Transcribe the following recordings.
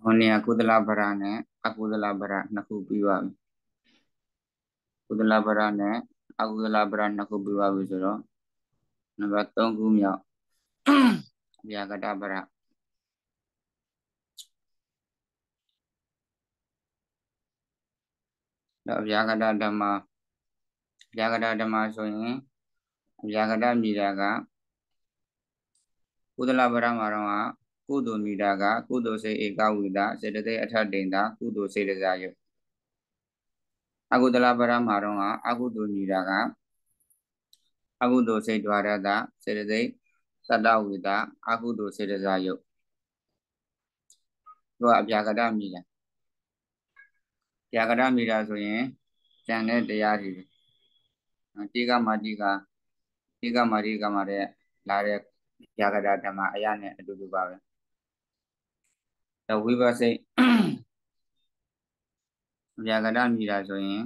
ဟိုနေရာကုသလဗရနဲ့အကုသလဗရနှစ်ခုပြီးပါပြီကုသလဗရနဲ့အကုသလဗရနှစ်ခုပြီးပါပြီဆိုတော့နံပါတ်3ခုမြောက်အဗျာကတဗရတော့အဗျာကတဓမ္မအဗျာကတဓမ္မဆိုရင်အဗျာကတမြည်တာကကုသလဗရမှာတော့ကုသိုလ်မိတာကကုသိုလ်စိတ်ဧကဝိတာစေတသိက်အထက်တင်တာကုသိုလ်စိတ်တရားယုတ်အကုသလပရမတော်ကအကုသိုလ်မိတာကအကုသိုလ်စိတ် द्वार တာစေတသိက်သတ္တဝိတာအကုသိုလ်စေတစာယုတ်သူကအပြာကတမိတာပြာကတမိတာဆိုရင်ဉာဏ်နဲ့တရားတွေတိကမာတိကတိကမာတိကမာတဲ့လာတဲ့ပြာကတဓမ္မအရာနဲ့အတူတူပါပဲဒါဝိပါစိတ်ဗျာကရမိတာဆိုရင်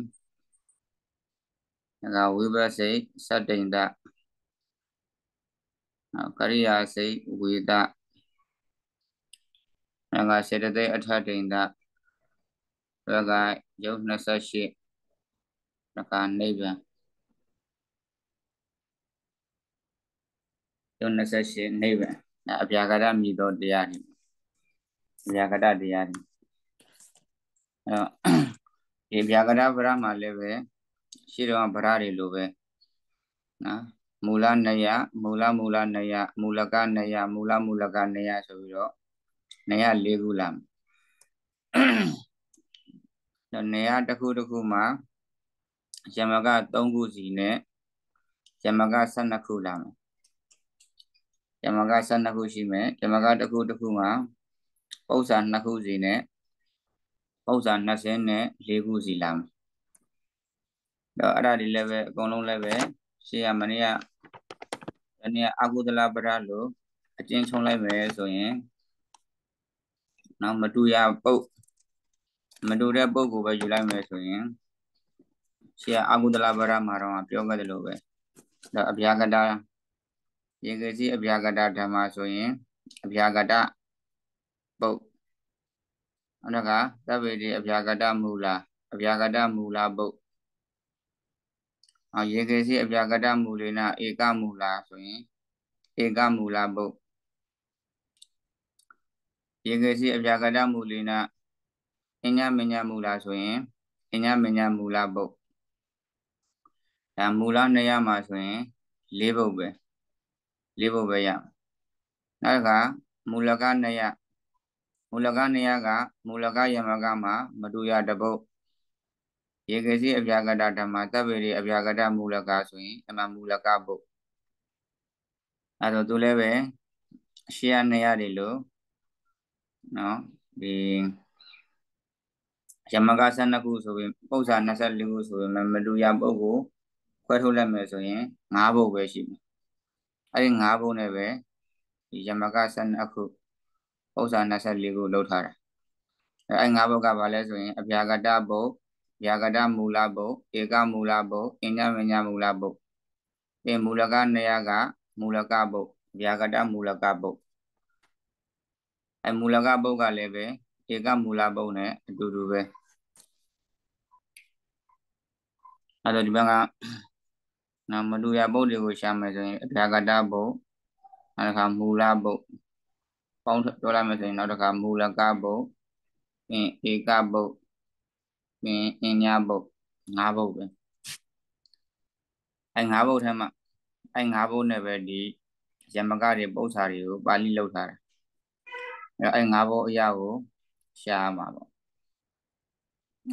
ဒါကဝိပါစိတ်စတိန်တနောက်ကရိယာစိတ်ဝေဒဒါကစေတသိက်အထတိန်တဒါကယုတ်28ဒါကနိဗ္ဗာန်ယုတ်28နိဗ္ဗာန်အပြာကရမိသောတရားတွေဗျာကတတရားတွေအဲတော့ဒီဗျာကတဗရမှာလည်းပဲရှိတော့ဗရတွေလိုပဲနော်မူလနယမူလမူလနယမူလကနယမူလမူလကနယဆိုပြီးတော့နယ၄ခုလာတော့နေရာတစ်ခုတစ်ခုမှာယမက3ခုစီနဲ့ယမက12ခုလာမယ်ယမက12ခုရှိမယ်ယမကတစ်ခုတစ်ခုမှာပု္ပ္ပာနှစ်ခုစီနဲ့ပု္ပ္ပာ20နဲ့၄ခုစီလာမယ်။တော့အဲ့ဒါဒီလည်းပဲအကုန်လုံးလည်းပဲရှေ့ရမနေ့ကမနေ့ကအကုသလပရလို့အကျဉ်းချုံလိုက်မယ်ဆိုရင်နောက်မတူရပုတ်မတူတဲ့ပုတ်ကိုပဲယူလိုက်မယ်ဆိုရင်ရှေ့ကအကုသလပရမှာတော့ပြောခဲ့တယ်လို့ပဲတော့အဗျာကတာရေကစီအဗျာကတာဓမ္မဆိုရင်အဗျာကတာပုတ်နောက်ကသဗ္ဗေတိအဗျာကတမူလာအဗျာကတမူလာပုတ်အော်ရေခေစီအဗျာကတမူလေနာဧကမူလာဆိုရင်ဧကမူလာပုတ်ရေခေစီအဗျာကတမူလေနာအညမညမူလာဆိုရင်အညမညမူလာပုတ်ဒါမူလာနေရမှာဆိုရင်၄ပုတ်ပဲ၄ပုတ်ပဲရနောက်တစ်ခါမူလကနေရူလကနေရကမူလကယမကမှာမတူရတပုတ်ရေကစီအပြာကတဓမ္မသဗ္ဗေရိအပြာကတမူလကဆိုရင်အမှမူလကပုတ်အဲတော့သူလည်းပဲရှေ့ကနေရတယ်လို့နော်ဒီယမက12ခုဆိုပြီးပု္ပ္ပာ24ခုဆိုပြီးမတူရပုတ်ကိုခွဲထုတ်လိုက်မယ်ဆိုရင်9ပုတ်ပဲရှိမယ်အဲဒီ9ပုတ်နဲ့ပဲဒီယမက12ခုဥစ္စာ24ခုလောက်ထားတာအဲအဲ၅ဘုတ်ကဘာလဲဆိုရင်အပြာကတဘုတ်ဗျာကတမူလဘုတ်ဧကမူလဘုတ်အညမညမူလဘုတ်ပြီးမူလကနေရကမူလကဘုတ်ဗျာကတမူလကဘုတ်အဲမူလကဘုတ်ကလည်းပဲဧကမူလဘုတ်နဲ့အတူတူပဲအဲ့တော့ဒီဘက်ကနာမလူရဘုတ်တွေကိုရှာမယ်ဆိုရင်အပြာကတဘုတ်အဲ့ဒါကမူလဘုတ်ပေါင်းပြောလိုက်မယ်ဆိုရင်နောက်တစ်ခါမူလကဘုတ်ပင်ဧကဘုတ်ပင်အင်ညာဘုတ်ငါးဘုတ်ပဲအဲငါးဘုတ်ထဲမှာအဲငါးဘုတ်နဲ့ပဲဒီယမကတွေပု္ပ္ပာတွေကိုပါဠိလောက်ထားတာအဲအဲငါးဘုတ်အရာကိုရှားမှာပေါ့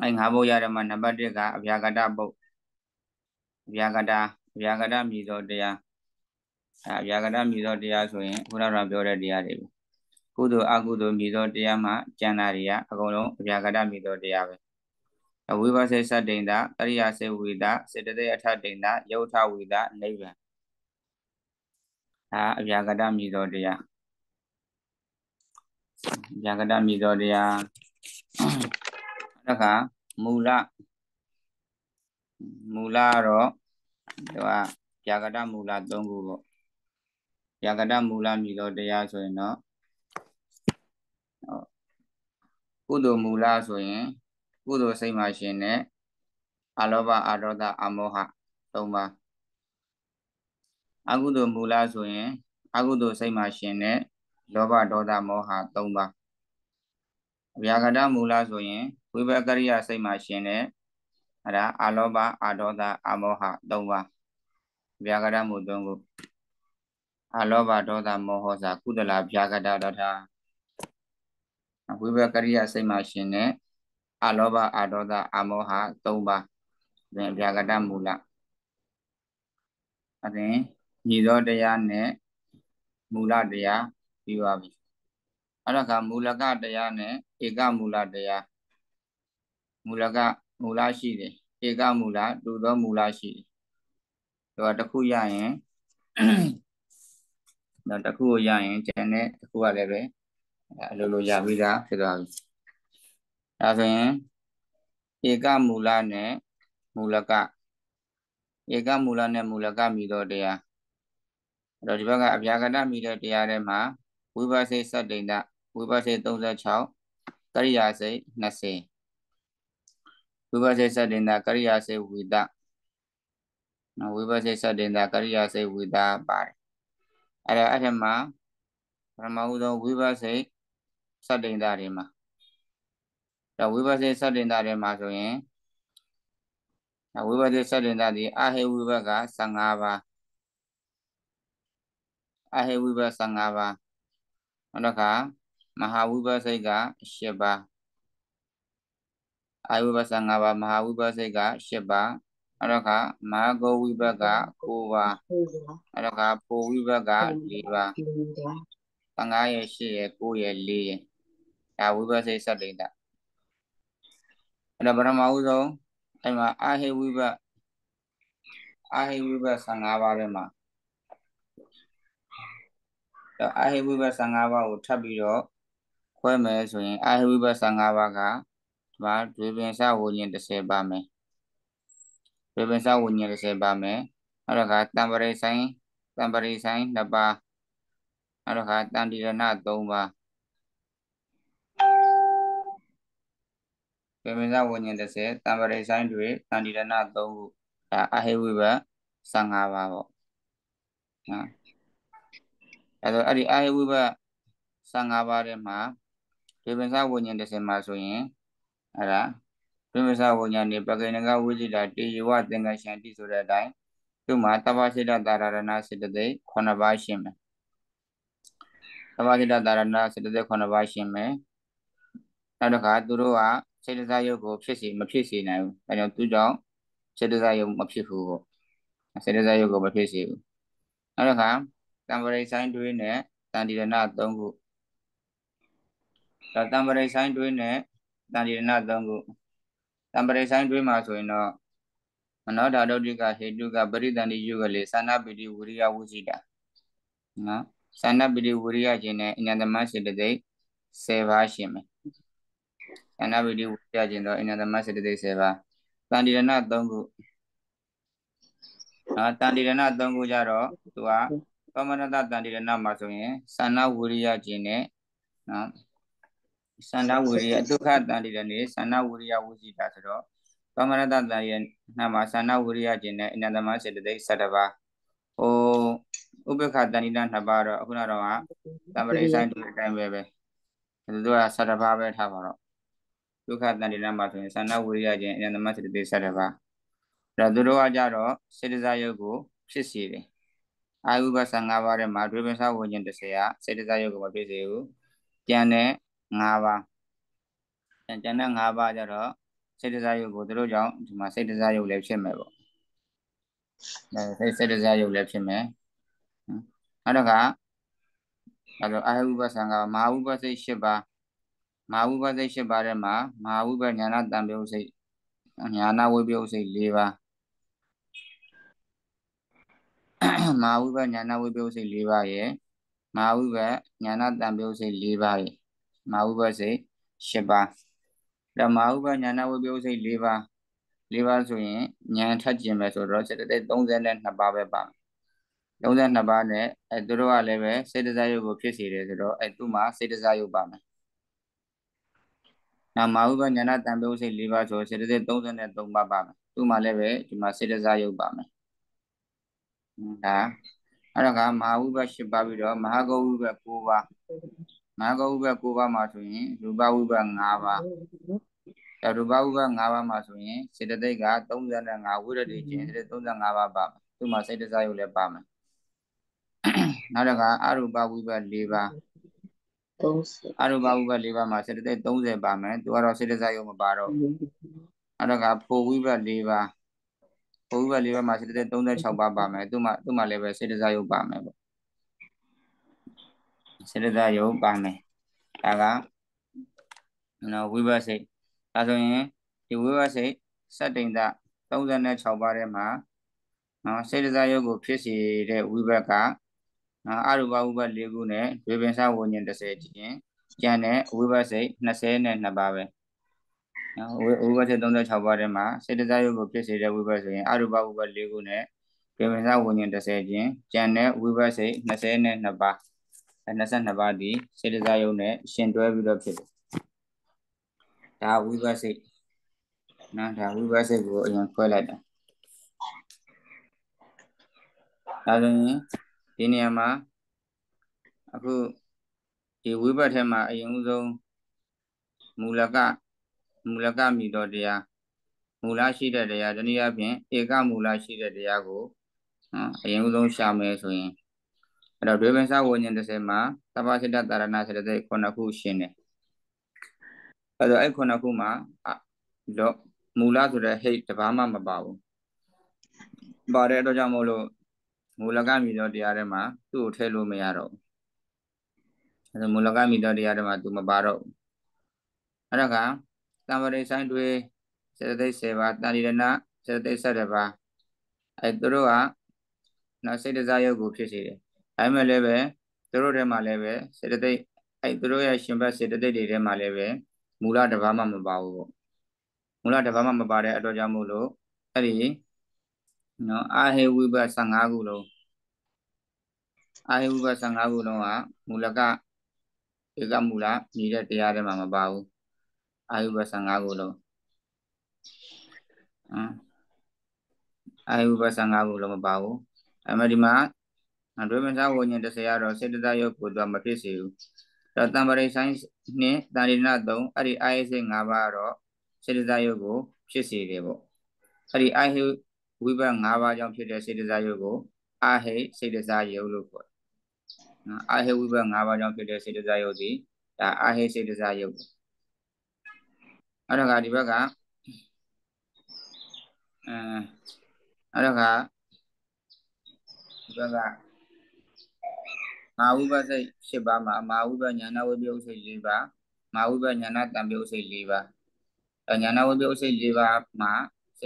အဲငါးဘုတ်ရတဲ့မှာနံပါတ်1ကအဗျာကတဘုတ်အဗျာကတအဗျာကတမြည်သောတရားအဲအဗျာကတမြည်သောတရားဆိုရင်ခုနကပြောတဲ့တရားတွေပဲကုသိုလ်အကုသိုလ်မြည်သောတရားမှကျန်တာတွေကအကုန်လုံးအပြာကတမြည်သောတရားပဲအဝိပါစေသတ္တိန်တာတရိယာစေဝိတာစေတသိက်အထတိန်တာယုတ်ထဝိတာနိဗ္ဗာန်ဒါအပြာကတမြည်သောတရားအပြာကတမြည်သောတရားတခါမူလမူလတော့ဒီကပြာကတမူလ၃ခုပေါ့ပြာကတမူလမြည်သောတရားဆိုရင်တော့ကုသိုလ်မူလဆိုရင်ကုသိုလ်စိတ်မှရှင်နဲ့အလောဘအဒေါသအမောဟသုံးပါအကုသိုလ်မူလဆိုရင်အကုသိုလ်စိတ်မှရှင်နဲ့လောဘဒေါသမောဟသုံးပါအဗျာကတမူလဆိုရင်ဝိပကရိယစိတ်မှရှင်နဲ့အရာအလောဘအဒေါသအမောဟသုံးပါဗျာကတမူသုံးခုအလောဘဒေါသမောဟစာကုသလဗျာကတဒေါတာဝိဘကရိယစိတ်မှရှင်တဲ့အလောဘအာဒေါသအာမောဟ၃ပါးပင်ဗျာကတမူလအရင်ညီသောတရားနဲ့မူလတရားပြီးပါပြီအဲ့ဒါကမူလကတရားနဲ့ဧကမူလတရားမူလကမူလရှိတယ်ဧကမူလတူသောမူလရှိတယ်ဒါတခုရရင်ဒါတခုကိုရရင်ကျန်တဲ့တခုကလည်းပဲအလိုလိုရပြီးသားဖြစ်သွားပြီဒါဆိုရင်ဧကမူလနဲ့မူလကဧကမူလနဲ့မူလကမိတော့တရားအဲ့တော့ဒီဘက်ကအဗျာကတမိတဲ့တရားထဲမှာဝိပါစိတ်စတ္တိန်တဝိပါစိတ်36ကရိယာစိတ်20ဝိပါစိတ်စတ္တိန်တကရိယာစိတ်ဝိတနော်ဝိပါစိတ်စတ္တိန်တကရိယာစိတ်ဝိတပါတယ်အဲ့တော့အဲ့ထက်မှာပထမဦးဆုံးဝိပါစိတ်စတ္တိန္ဒတွေမှာဒါဝိပဿနာစတ္တိန္ဒတွေမှာဆိုရင်ဒါဝိပဿနာစတ္တိန္ဒဒီအဟေဝိဘက15ပါးအဟေဝိဘ15ပါးနောက်တစ်ခါမဟာဝိပဿိတ်က7ပါးအာယုပဿနာ5ပါးမဟာဝိပဿိတ်က7ပါးနောက်တစ်ခါမဟာဂောဝိဘက9ပါးနောက်တစ်ခါပိုဝိဘက4ပါး5ရဲ့8ရဲ့9ရဲ့4ရဲ့ဒါဝိပဿစိတ်ဆက်လိမ့်တာအဲ့တော့ပထမဦးဆုံးအဲ့မှာအာဟိဝိပအာဟိဝိပ15ပါးထဲမှာအာဟိဝိပ15ပါးကိုထပ်ပြီးတော့ခွဲမယ်ဆိုရင်အာဟိဝိပ15ပါးကဒါဒွေပင်စဝဉ္ဉ္30ပါမယ်ဒွေပင်စဝဉ္ဉ္30ပါမယ်အဲ့ဒါကတံပရိဆိုင်တံပရိဆိုင်2ပါအဲ့ဒါကတန္တိရဏ3ပါပေမဇဝဉ္ဉ္30တံပရိဆိုင်တွေတန်ဒီရဏ3ခုဒါအဟိဝိဘ15ပါပေါ့နော်အဲတော့အဲ့ဒီအဟိဝိဘ15ပါးထဲမှာပေမဇဝဉ္ဉ္30မှာဆိုရင်အဲ့ဒါပေမဇဝဉ္ဉ္နေပကိဏကဝိจิตာတေယဝသင်္ကရှံတိဆိုတဲ့အတိုင်းသူ့မှာတပ္ပစိတ္တတာရဏစေတသိက်9ပါးရှင်းမယ်တပ္ပစိတ္တတာရဏစေတသိက်9ပါးရှင်းမယ်နောက်တစ်ခါသူတို့ကစေတစာယုတ်ကိုဖြစ်စီမဖြစ်စီနိုင်ဘူးအဲကြောင့်သူကြောင့်စေတစာယုတ်မဖြစ်ဘူးပေါ့စေတစာယုတ်ကိုမဖြစ်စီဘူးနောက်တစ်ခါတံပရိဆိုင်တွင်းနဲ့တန်တိရဏ၃ခုတော့တံပရိဆိုင်တွင်းနဲ့တန်တိရဏ၃ခုတံပရိဆိုင်တွင်းမှာဆိုရင်တော့မနောဓာတုတိကဟေတုကပရိသန္တိယုကလေသာနာပိတိဝရိယဝုစီတာနော်သာနာပိတိဝရိယခြင်းနဲ့အញ្ញသမစေတသိက်၁၀ပါးရှင်မယ်န္ဓာဝိတိဝိရကျင်သောအနသမစေတသိက်7ပါးတန်တိရဏ3ခုအာတန်တိရဏ3ခုကြတော့သူကသမဏတတန်တိရဏမှာဆိုရင်သာဏဝိရိယကျင်နဲ့နော်သာဏဝိရိယဒုက္ခတန်တိရဏနဲ့သာဏဝိရိယဝိစီတာဆိုတော့သမဏတတန်ရဲ့နာမှာသာဏဝိရိယကျင်နဲ့အနန္တမစေတသိက်7ပါးဟိုဥပ္ပခတဏိနာ2ပါးတော့အခုနောက်တော့ကသမရိဆိုင်တူအတိုင်းပဲပဲသူတို့က7ပါးပဲထားပါတော့ဒုက္ခတန်တိလမ်းမှာဆိုရင်သန္နဝိရိယခြင်းအနန္တမစေတသိက်ဆက်တပါအဲ့တော့သူတို့ကကြတော့စေတစာယုတ်ကိုဖြစ်စေတယ်အာယုဘ55ပါးထဲမှာဒွေပင်္စဝဉ္ဇဉ်30ရာစေတစာယုတ်ကိုမဖြစ်စေဘူးကျန်တဲ့5ပါးကျန်တဲ့5ပါးကြတော့စေတစာယုတ်ကိုသူတို့ကြောင့်ဒီမှာစေတစာယုတ်လည်းဖြစ်မယ်ပေါ့အဲစေတစာယုတ်လည်းဖြစ်မယ်နောက်တစ်ခါအဲ့တော့အာယုဘ55ပါးမဟာဥပစိတ်7ပါးမာဝိပစိတ်၈ပါးထဲမှာမာဝိပညာနာတံပြုတ်စိတ်ညာနာဝိပယုတ်စိတ်၄ပါးမာဝိပညာနာဝိပယုတ်စိတ်၄ပါးရယ်မာဝိပညာနာတံပြုတ်စိတ်၄ပါးရယ်မာဝိပစိတ်၈ပါးဒါမာဝိပညာနာဝိပယုတ်စိတ်၄ပါး၄ပါးဆိုရင်ဉာဏ်ထပ်ကျင်မယ်ဆိုတော့စေတသိက်32ပါးပဲပါ32ပါးနဲ့အဲသူတို့ကလည်းပဲစေတစာယုတ်ကိုဖြစ်စေတယ်ဆိုတော့အဲသူ့မှာစေတစာယုတ်ပါမယ်နောက်မာဟုသောညာနာတံပေဥစိတ်၄ပါးဆိုစေတသိက်33ပါးပါမယ်သူ့မှာလည်းပဲဒီမှာစေတစာယုတ်ပါမယ်ဒါအဲ့တော့ကမဟာဝိဘ၈ပါးပြီးတော့မဟာဂုတ်ဝိဘ၉ပါးမဟာဂုတ်ဝိဘ၉ပါးမှာဆိုရင်ရူပဝိဘ၅ပါးအဲရူပဝိဘ၅ပါးမှာဆိုရင်စေတသိက်က35ဝိရတိချင်းစေတ35ပါးပါသူ့မှာစေတစာယုတ်လည်းပါမယ်နောက်တစ်ခါအရူပဝိဘ၄ပါး30အရူပဥပ၄ပါးမှာစေတသိက်30ပါမယ်သူကတော့စေတစာယုံမပါတော့အဲ့တော့ကဖိုဝိဘ၄ပါးဖိုဝိဘ၄ပါးမှာစေတသိက်36ပါးပါမယ်သူမှသူမှလည်းပဲစေတစာယုံပါမယ်ပေါ့စေတစာယုံပါမယ်ဒါကနော်ဝိဘစိတ်ဒါဆိုရင်ဒီဝိဘစိတ်စက်တိန်သ36ပါးထဲမှာနော်စေတစာယုံကိုဖြစ်စေတဲ့ဝိဘကနော်အရူပဥပ၄ခုနဲ့ဝေပင်စဝဉ္ဉ္30ကြည့်ရင်ကျန်တဲ့ဝိပဿစိတ်22ပါပဲနော်ဝိပဿစိတ်36ပါးထဲမှာစေတစာယုတ်ကိုဖြစ်စေတဲ့ဝိပဿစိတ်ရင်အရူပဥပ၄ခုနဲ့ဝေပင်စဝဉ္ဉ္30ကျင်ကျန်တဲ့ဝိပဿစိတ်22ပါး22ပါးဒီစေတစာယုတ်နဲ့ရှင်တွဲပြီးတော့ဖြစ်တယ်ဒါဝိပဿစိတ်နော်ဒါဝိပဿစိတ်ကိုအရင်ခွဲလိုက်တာဒါဆိုရင်ဒီနေရာမှာအခုဒီဝိဘတ်ထဲမှာအရင်ဆုံးမူလကမူလကမြည်တော်တရားမူလရှိတဲ့တရားတနည်းအားဖြင့်ဧကမူလရှိတဲ့တရားကိုအရင်ဆုံး ရှာမယ်ဆိုရင်အဲ့တော့ဒွေပင်စာဝဉ္ဇဉ်30မှာသဗ္ဗစိတ္တတာရဏစိတ္တေခုနှစ်ခုရှင်းတယ်အဲ့တော့အဲ့ခုနှစ်ခုမှာတော့မူလဆိုတဲ့ဟိတ်တဘာမှမပါဘူးပါတဲ့အတွက်ကြောင့်မို့လို့မူလကမိတော်တရားထဲမှာသူ့ကိုထည့်လို့မရတော့ဘူးအဲဒါမူလကမိတော်တရားထဲမှာသူမပါတော့ဘူးအဲ့ဒါကတံပရိဆိုင်တွေစေတသိက်7ပါးတဏိရဏစေတသိက်7ပါးအဲသူတို့ကနော်စိတ်တစားရုပ်ကိုဖြစ်စေတယ်အဲမဲ့လည်းပဲသူတို့ထဲမှာလည်းပဲစေတသိက်အဲသူတို့ရဲ့ရှင်ဘက်စေတသိက်တွေထဲမှာလည်းပဲမူလတစ်ပါးမှမပါဘူးပေါ့မူလတစ်ပါးမှမပါတဲ့အတွက်ကြောင့်မို့လို့အဲ့ဒီနော်အာဟေဝိဘ15ခုလုံးအာဟေဝိဘ15ခုလုံးကမူလကဧကမူလနေတဲ့တရားတွေမှာမပါဘူးအာဟေဝိဘ15ခုလုံးအာဟေဝိဘ15ခုလုံးမပါဘူးအမှဒီမှာအတွေ့မစားဝဉ္ဇဉ်10ရာတော့စေတသာယုတ်ကိုတော့မဖြစ်စေဘူးတော့တံပရိဆိုင်နှင့်တာရိဏ3အဲ့ဒီအာဟေစေ5ပါးတော့စေတသာယုတ်ကိုဖြစ်စေတယ်ပေါ့အဲ့ဒီအာဟေဝိပဿနာ၅ပါးကြောင့်ဖြစ်တဲ့စိတ်တရားယုတ်ကိုအာဟိစိတ်တရားယုတ်လို့ခေါ်တယ်။နော်အာဟိဝိပဿနာ၅ပါးကြောင့်ဖြစ်တဲ့စိတ်တရားယုတ်ဒီဒါအာဟိစိတ်တရားယုတ်။အဲ့တော့ကဒီဘက်ကအဲအဲ့တော့ကဒီဘက်ကမာဥပစိတ်၈ပါးမှာမာဥပညာနာဝိပယုတ်စိတ်၄ပါးမာဥပညာနာတံပယုတ်စိတ်၄ပါးအညာနာဝိပယုတ်စိတ်၄ပါးမှာ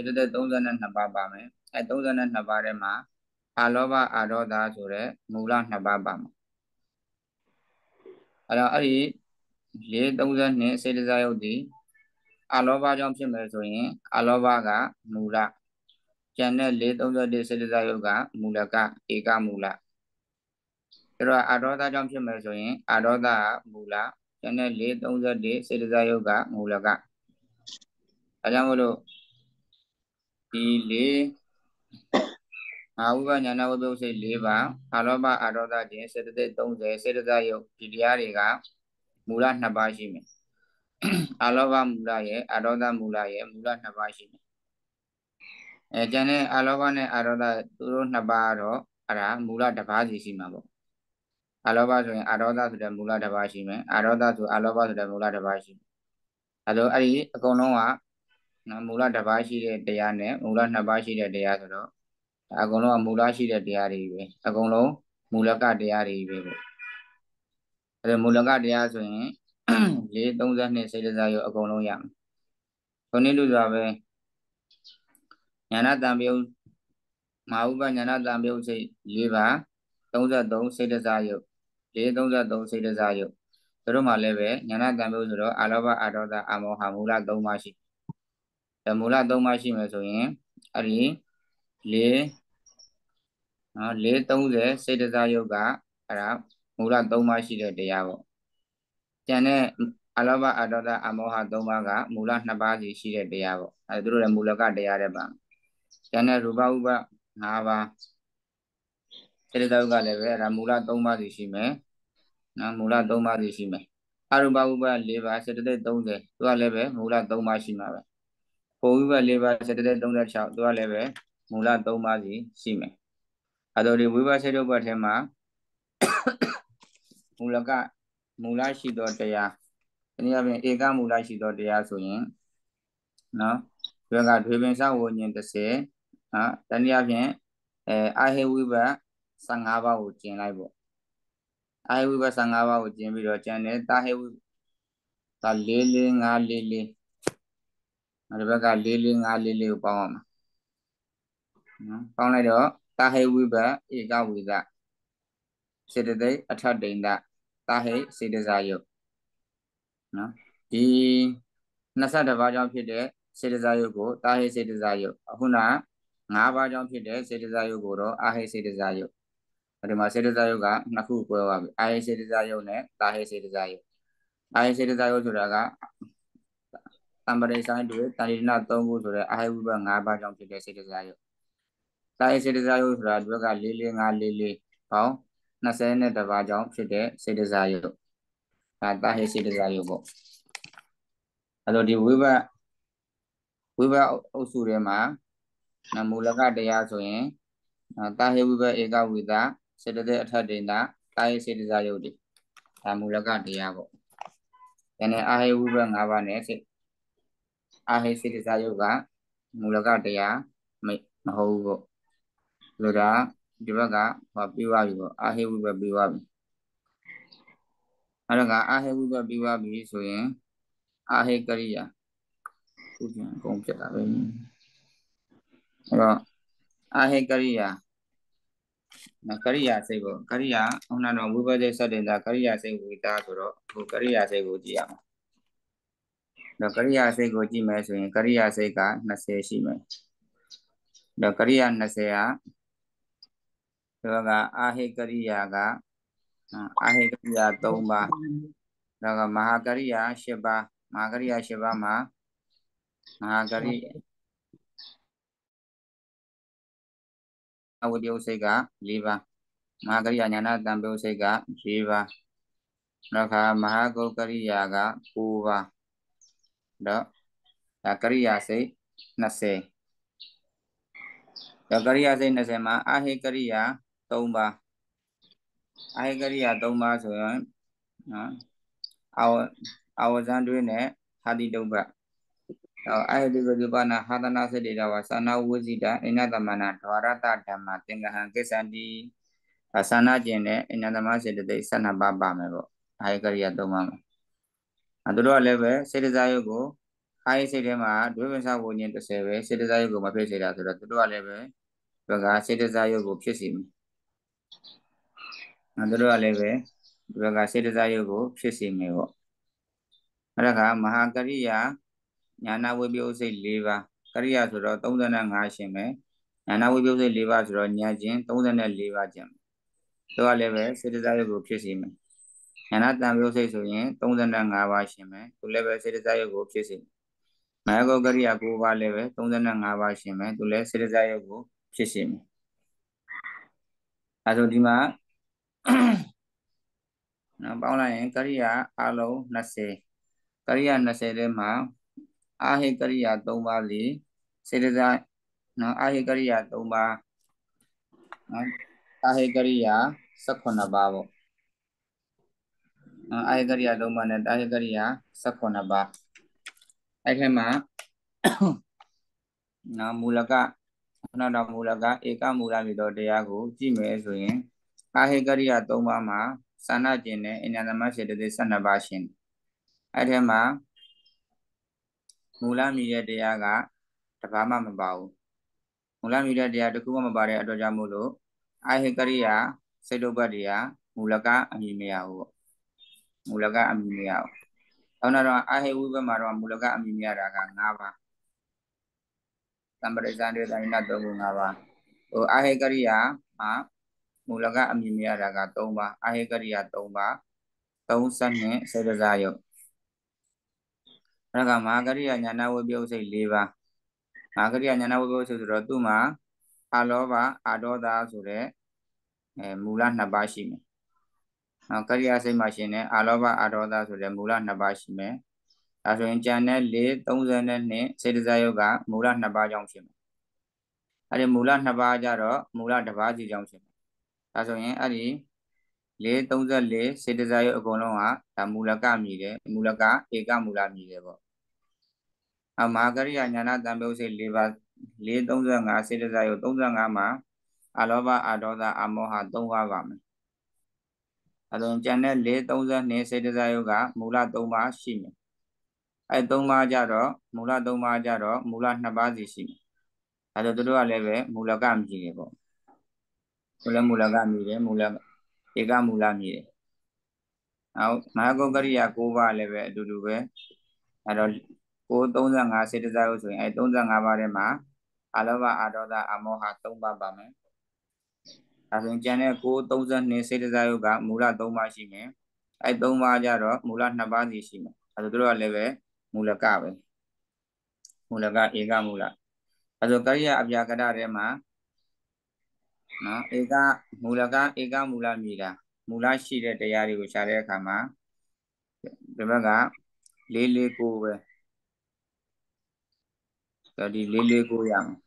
စေတသိက်32ပါးပါမယ်အဲ32ပါးထဲမှာအာလောဘအာရောဓဆိုတဲ့မူလ2ပါးပါမယ်အဲ့တော့အဲ့ဒီ432စေတစာယုတ်ဒီအာလောဘကြောင့်ဖြစ်မယ်ဆိုရင်အာလောဘကမူလကျန်တဲ့431စေတစာယုတ်ကမူလကဧကမူလအဲ့တော့အာရောဓကြောင့်ဖြစ်မယ်ဆိုရင်အာရောဓကမူလကျန်တဲ့431စေတစာယုတ်ကမူလကအဲကြောင့်မလို့ဒီ၄ငါဥပညာနာဝတ္တုစိတ်၄ပါးအာရောပအာရောဒခြင်းစေတသိက်30စေတသယုတ်ဒီတရားတွေကမူလ2ပါးရှိမယ်အာလောဘမူလရဲ့အာရောဒမူလရဲ့မူလ2ပါးရှိမယ်အဲကျန်တဲ့အာလောဘနဲ့အာရောဒသူတို့2ပါးတော့အဲ့ဒါမူလတစ်ပါးစီရှိမှာပေါ့အာလောဘဆိုရင်အာရောဒဆိုတဲ့မူလတစ်ပါးရှိမယ်အာရောဒဆိုအာလောဘဆိုတဲ့မူလတစ်ပါးရှိမယ်အဲလိုအဲ့ဒီအကုန်လုံးကနော်မူလတစ်ပါးရှိတဲ့တရားနဲ့မူလနှစ်ပါးရှိတဲ့တရားဆိုတော့အကုန်လုံးကမူလရှိတဲ့တရားတွေပဲအကုန်လုံးမူလကတရားတွေပဲပေါ့အဲမူလကတရားဆိုရင်၄32စိတ်တရားရောအကုန်လုံးရမယ်ခုနှစ်လူစွာပဲညာနာတံပြုမဟာဥပညာနာတံပြုစိတ်၄ပါး33စိတ်တရားရော၄33စိတ်တရားရောတို့မှလည်းပဲညာနာတံပြုဆိုတော့အာလောဘအာဒေါသအာမောဟမူလ၃ပါးရှိတယ်မူလ3ပါးရှိမယ်ဆိုရင်အဲ့ဒီ၄နော်430စိတ်တစားယုတ်ကအဲ့ဒါမူလ3ပါးရှိတဲ့တရားပေါ့ကျန်တဲ့အလောဘအတောတအမောဟ3ပါးကမူလ2ပါးစီရှိတဲ့တရားပေါ့အဲသူတို့လည်းမူလကတရားတဲ့ပါကျန်တဲ့ရူပဥပ5ပါးစိတ်တစားယုတ်ကလည်းပဲအဲ့ဒါမူလ3ပါးစီရှိမယ်နော်မူလ3ပါးစီရှိမယ်အရူပဥပ4ပါးစိတ်တသိက်30သူကလည်းပဲမူလ3ပါးရှိမှာပဲပုံဝိပတ်၄ပါးစတတဲ့36သူကလည်းပဲမူလ3ပါးစီရှိမယ်အတော်ဒီဝိပတ်စတုပတ်ထဲမှာမူလကမူလရှိသောတရားတနည်းအားဖြင့်ဧကမူလရှိသောတရားဆိုရင်နော်ဒီကဒွေပင်စဝဉ္ဉ္30နော်တနည်းအားဖြင့်အဲအာဟေဝိပတ်15ပါးကိုကျင်လိုက်ပေါ့အာဟေဝိပတ်15ပါးကိုကျင်ပြီးတော့ကျန်တဲ့တာဟေဝိတာ4 4 5 4 4နောက်တစ်ဘက်က4 4 5 4 4ကိုပေါင်းအောင်နော်ပေါင်းလိုက်တော့တာဟိဝိဘဧကဝိဒစေတသိက်အထတိန်တတာဟိစေတစာယုတ်နော်ဒီ22ပါးကြောင့်ဖြစ်တဲ့စေတစာယုတ်ကိုတာဟိစေတစာယုတ်အခုန5ပါးကြောင့်ဖြစ်တဲ့စေတစာယုတ်ကိုတော့အာဟိစေတစာယုတ်ဒီမှာစေတစာယုတ်ကနှစ်ခု꿰သွားပြီအာဟိစေတစာယုတ်နဲ့တာဟိစေတစာယုတ်အာဟိစေတစာယုတ်ဆိုတာကတမ္ပရိဆိုင်တွေတဏိဒနာ၃ခုဆိုတော့အာဟိဝိပ၅ပါးကြောင့်ဖြစ်တဲ့စေတစာယုတ်။တာယစေတစာယုတ်ဆိုတာတွဲက၄၄၅၄၄ပေါင်း20နဲ့တပါးကြောင့်ဖြစ်တဲ့စေတစာယုတ်။ဒါတာဟိစေတစာယုတ်ပေါ့။အဲ့တော့ဒီဝိပဝိပအုပ်စုထဲမှာနမူလကတရားဆိုရင်တာဟိဝိပဧကဝိသစေတသိက်အထက်ဒိန္တာတာယစေတစာယုတ်တွေဒါမူလကတရားပေါ့။ဒါနဲ့အာဟိဝိပ၅ပါးနဲ့အာဟိစိတ္တဇာယုတ်ကမူလကတရားမဟုတ်ဘူးပေါ့လို့ဒါဒီဘက်ကဟောပြီးသွားပြီပေါ့အာဟိဝိဘက်ပြီးသွားပြီအဲ့တော့ကအာဟိဝိဘက်ပြီးသွားပြီဆိုရင်အာဟိကရိယာသူပြန်အကုန်ပြတ်တာပဲအဲ့တော့အာဟိကရိယာနကရိယာစိတ်ကိုကရိယာဟောနာတော်ဝိပဿနာစတင်တာကရိယာစိတ်ဝိတာဆိုတော့ဟိုကရိယာစိတ်ကိုကြည့်ရအောင်တော့ကရိယာစိတ်ကိုကြည့်မယ်ဆိုရင်ကရိယာစိတ်က20ရှိမယ်တော့ကရိယာ20ဟာဒီကအာဟိကရိယာကအာဟိကရိယာ3ပါဒါကမဟာကရိယာ7ပါမဟာကရိယာ7ပါမှာမဟာကရိအဝိတ္တဥစိတ်က၄ပါမဟာကရိယာညာနာတံပယဥစိတ်က၄ပါနောက်ခါမဟာကုတ်ကရိယာက၉ပါတော့ဒါကရိယာစိတ်20ဒါကရိယာစိတ်20မှာအာဟိကရိယာ3ပါအာဟိကရိယာ3ပါဆိုရင်နော်အဝအဝဇန်တွင်းနဲ့ဟာတိတုပ္ပတော့အာဟိကရိပနာဟာသနာစိတ်တေတဝါသာနာဝိဇိတာအိနသမနာဒွာရတဓမ္မသင်္ကဟံကိစ္ဆန္တိသာနာကျင်တဲ့အိနသမစေတသိက်12ပါးပါမယ်ပေါ့အာဟိကရိယာ3ပါးမှာအဲတို့ကလည်းပဲစေတစာယုတ်ကိုခိုင်းစိတ်ထဲမှာဒွေပင်စာဝဉ္ဉင်30ပဲစေတစာယုတ်ကိုမဖြစ်စေတာဆိုတော့တို့ကလည်းပဲသူကစေတစာယုတ်ကိုဖြစ်စီမယ်အဲတို့ကလည်းပဲသူကစေတစာယုတ်ကိုဖြစ်စီမယ်ပေါ့အဲဒါကမဟာကရိယာညာနာဝိပယုစိတ်၄ပါးကရိယာဆိုတော့35ရှင်ပဲညာနာဝိပယုစိတ်၄ပါးဆိုတော့ညာခြင်း34ပါးကျန်တယ်သူကလည်းပဲစေတစာယုတ်ကိုဖြစ်စီမယ်ခန္ဓာတံပြောစိတ်ဆိုရင်35ပါးရှင်မယ်သူလည်းပဲစေတစာယုတ်ကိုဖြစ်စေမဟာကောကရိယာ9ပါးလည်းပဲ35ပါးရှင်မယ်သူလည်းစေတစာယုတ်ကိုဖြစ်စေမယ်အဲဆိုဒီမှာနော်ပေါင်းလိုက်ရင်ကရိယာအလုံး20ကရိယာ20ထဲမှာအာဟိကရိယာ3ပါးလေစေတစာနော်အာဟိကရိယာ3ပါးနော်အာဟိကရိယာ18ပါးပေါ့အာယကရိယာလုံးပါနဲ့တာယကရိယာ18ပါအဲ့ထဲမှာနာမူလကခဏတော်မူလကဧကမူလမြေတော်တရားကိုကြည့်မယ်ဆိုရင်အာဟေကရိယာ3ပါးမှာသာနာကျင်တဲ့အဉ္ဇသမစေတသိက်12ပါးရှင်အဲ့ထဲမှာမူလမြေရဲ့တရားကတပါးမှမပါဘူးမူလမြေတဲ့တရားတစ်ခုမှမပါတဲ့အတွက်ကြောင့်မို့လို့အာဟေကရိယာစေတုပ္ပတ္တိယမူလကအမိမရဘူးပေါ့မူလကအမိမရအောင်နောက်တော့အာဟိဝိဘက်မှာတော့မူလကအမိမရတာက၅ပါးသံပရိဇန်တွေတိုင်းနာ၃ခု၅ပါးဟိုအာဟိကရိယာမှာမူလကအမိမရတာက၃ပါးအာဟိကရိယာ၃ပါး30နဲ့စေတစာယုတ်အဲ့ဒါကမာကရိယာညာနာဝိပယုတ်စိတ်၄ပါးမာကရိယာညာနာဝိပယုတ်စိတ်ဆိုတော့သူ့မှာအာလောဘအာဒောတာဆိုတဲ့အဲမူလနှစ်ပါးရှိမယ်နော်ကရိယာစိတ်မှရှင်တယ်အာလောဘအာဒေါသဆိုတဲ့မူလနှစ်ပါးရှိမယ်ဒါဆိုရင်ကြံတဲ့၄32စေတစာယုတ်ကမူလနှစ်ပါးကြောင့်ဖြစ်မယ်အဲ့ဒီမူလနှစ်ပါးကြတော့မူလတစ်ပါးစီကြောင့်ဖြစ်မယ်ဒါဆိုရင်အဲ့ဒီ434စေတစာရုပ်အကုန်လုံးကဒါမူလကမြည်တယ်မူလကဧကမူလမြည်တယ်ပေါ့အမဟာကရိယာညာနာတံပြုတ်စေ၄ပါး435စေတစာရုပ်35မှာအလောဘအဒေါသအမောဟ3ပါးပါမယ်အလုံးကျန်တဲ့၄30နဲ့စေတစာယုတ်ကမူလ3ပါးရှိမယ်အဲ3ပါးကြတော့မူလ3ပါးကြတော့မူလ2ပါးစီရှိမယ်အဲလိုတို့ကလည်းပဲမူလကမြည်တယ်ပေါ့မူလမူလကမြည်တယ်မူလဧကမူလမြည်တယ်နောက်မဟာကုတ်ကရိယာ9ပါးလည်းပဲအတူတူပဲအဲတော့935စေတစာယုတ်ဆိုရင်အဲ35ပါးထဲမှာအလောဘအာဒေါသအမောဟ3ပါးပါမယ်ဒါဆိုရင်ကျန်တဲ့932စိတ်တစားယုတ်ကမူလ3ပါးရှိမယ်အဲ3ပါးကြတော့မူလ2ပါးစီရှိမယ်အဲဆိုတို့ကလည်းပဲမူလကပဲမူလကဧကမူလအဲဆိုကရိယာအပြာကရထဲမှာနော်ဧကမူလကဧကမူလမြည်တာမူလရှိတဲ့တရားတွေကိုရှာတဲ့အခါမှာဒီဘက်က၄၄၉ပဲဒါဒီ၄၄၉ရမယ်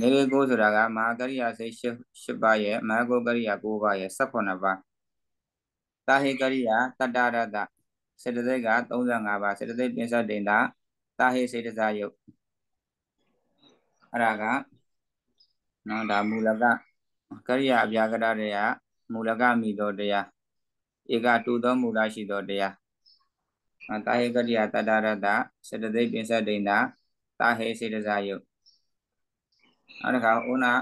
နေလေကိုဆိုတာကမဟာကရိယာစိတ်၈ပါးရဲ့မဟာကိုကရိယာ၉ပါးရဲ့18ပါးတာဟိကရိယာတတရတစေတသိက်က35ပါးစေတသိက်ပင်စတင်တာတာဟိစေတစာယုတ်အဲ့ဒါကနော်ဒါမူလကကရိယာအပြာကရတရားမူလကမိတော်တရားဧကတူသောမူလရှိတော်တရားတာဟိကရိယာတတရတစေတသိက်ပင်စတင်တာတာဟိစေတစာယုတ်နောက်တစ်ခါဥနာ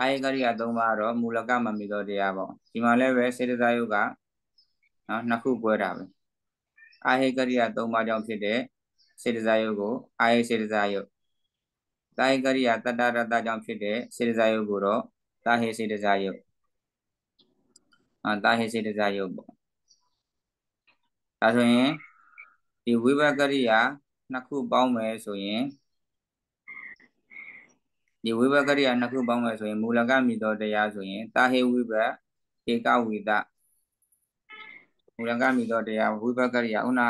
အာယကရိယာ၃ပါးတော့မူလကမမီသောတရားပေါ့ဒီမှာလည်းပဲစေတသာယုတ်ကနော်နှစ်ခု꿰တာပဲအာယကရိယာ၃ပါးကြောင့်ဖြစ်တဲ့စေတသာယုတ်ကိုအာယစေတသာယုတ်တာယကရိယာတတရတကြောင့်ဖြစ်တဲ့စေတသာယုတ်ကိုတော့တာဟေစေတသာယုတ်အာတာဟေစေတသာယုတ်ပေါ့ဒါဆိုရင်ဒီဝိဘကရိယာနှစ်ခုပေါင်းမယ်ဆိုရင်ဒီဝိဘကရိယာနှစ်ခုပေါင်းမယ်ဆိုရင်မူလကမိသောတရားဆိုရင်တာဟေဝိဘဧကဝိသမူလကမိသောတရားဝိဘကရိယာခုန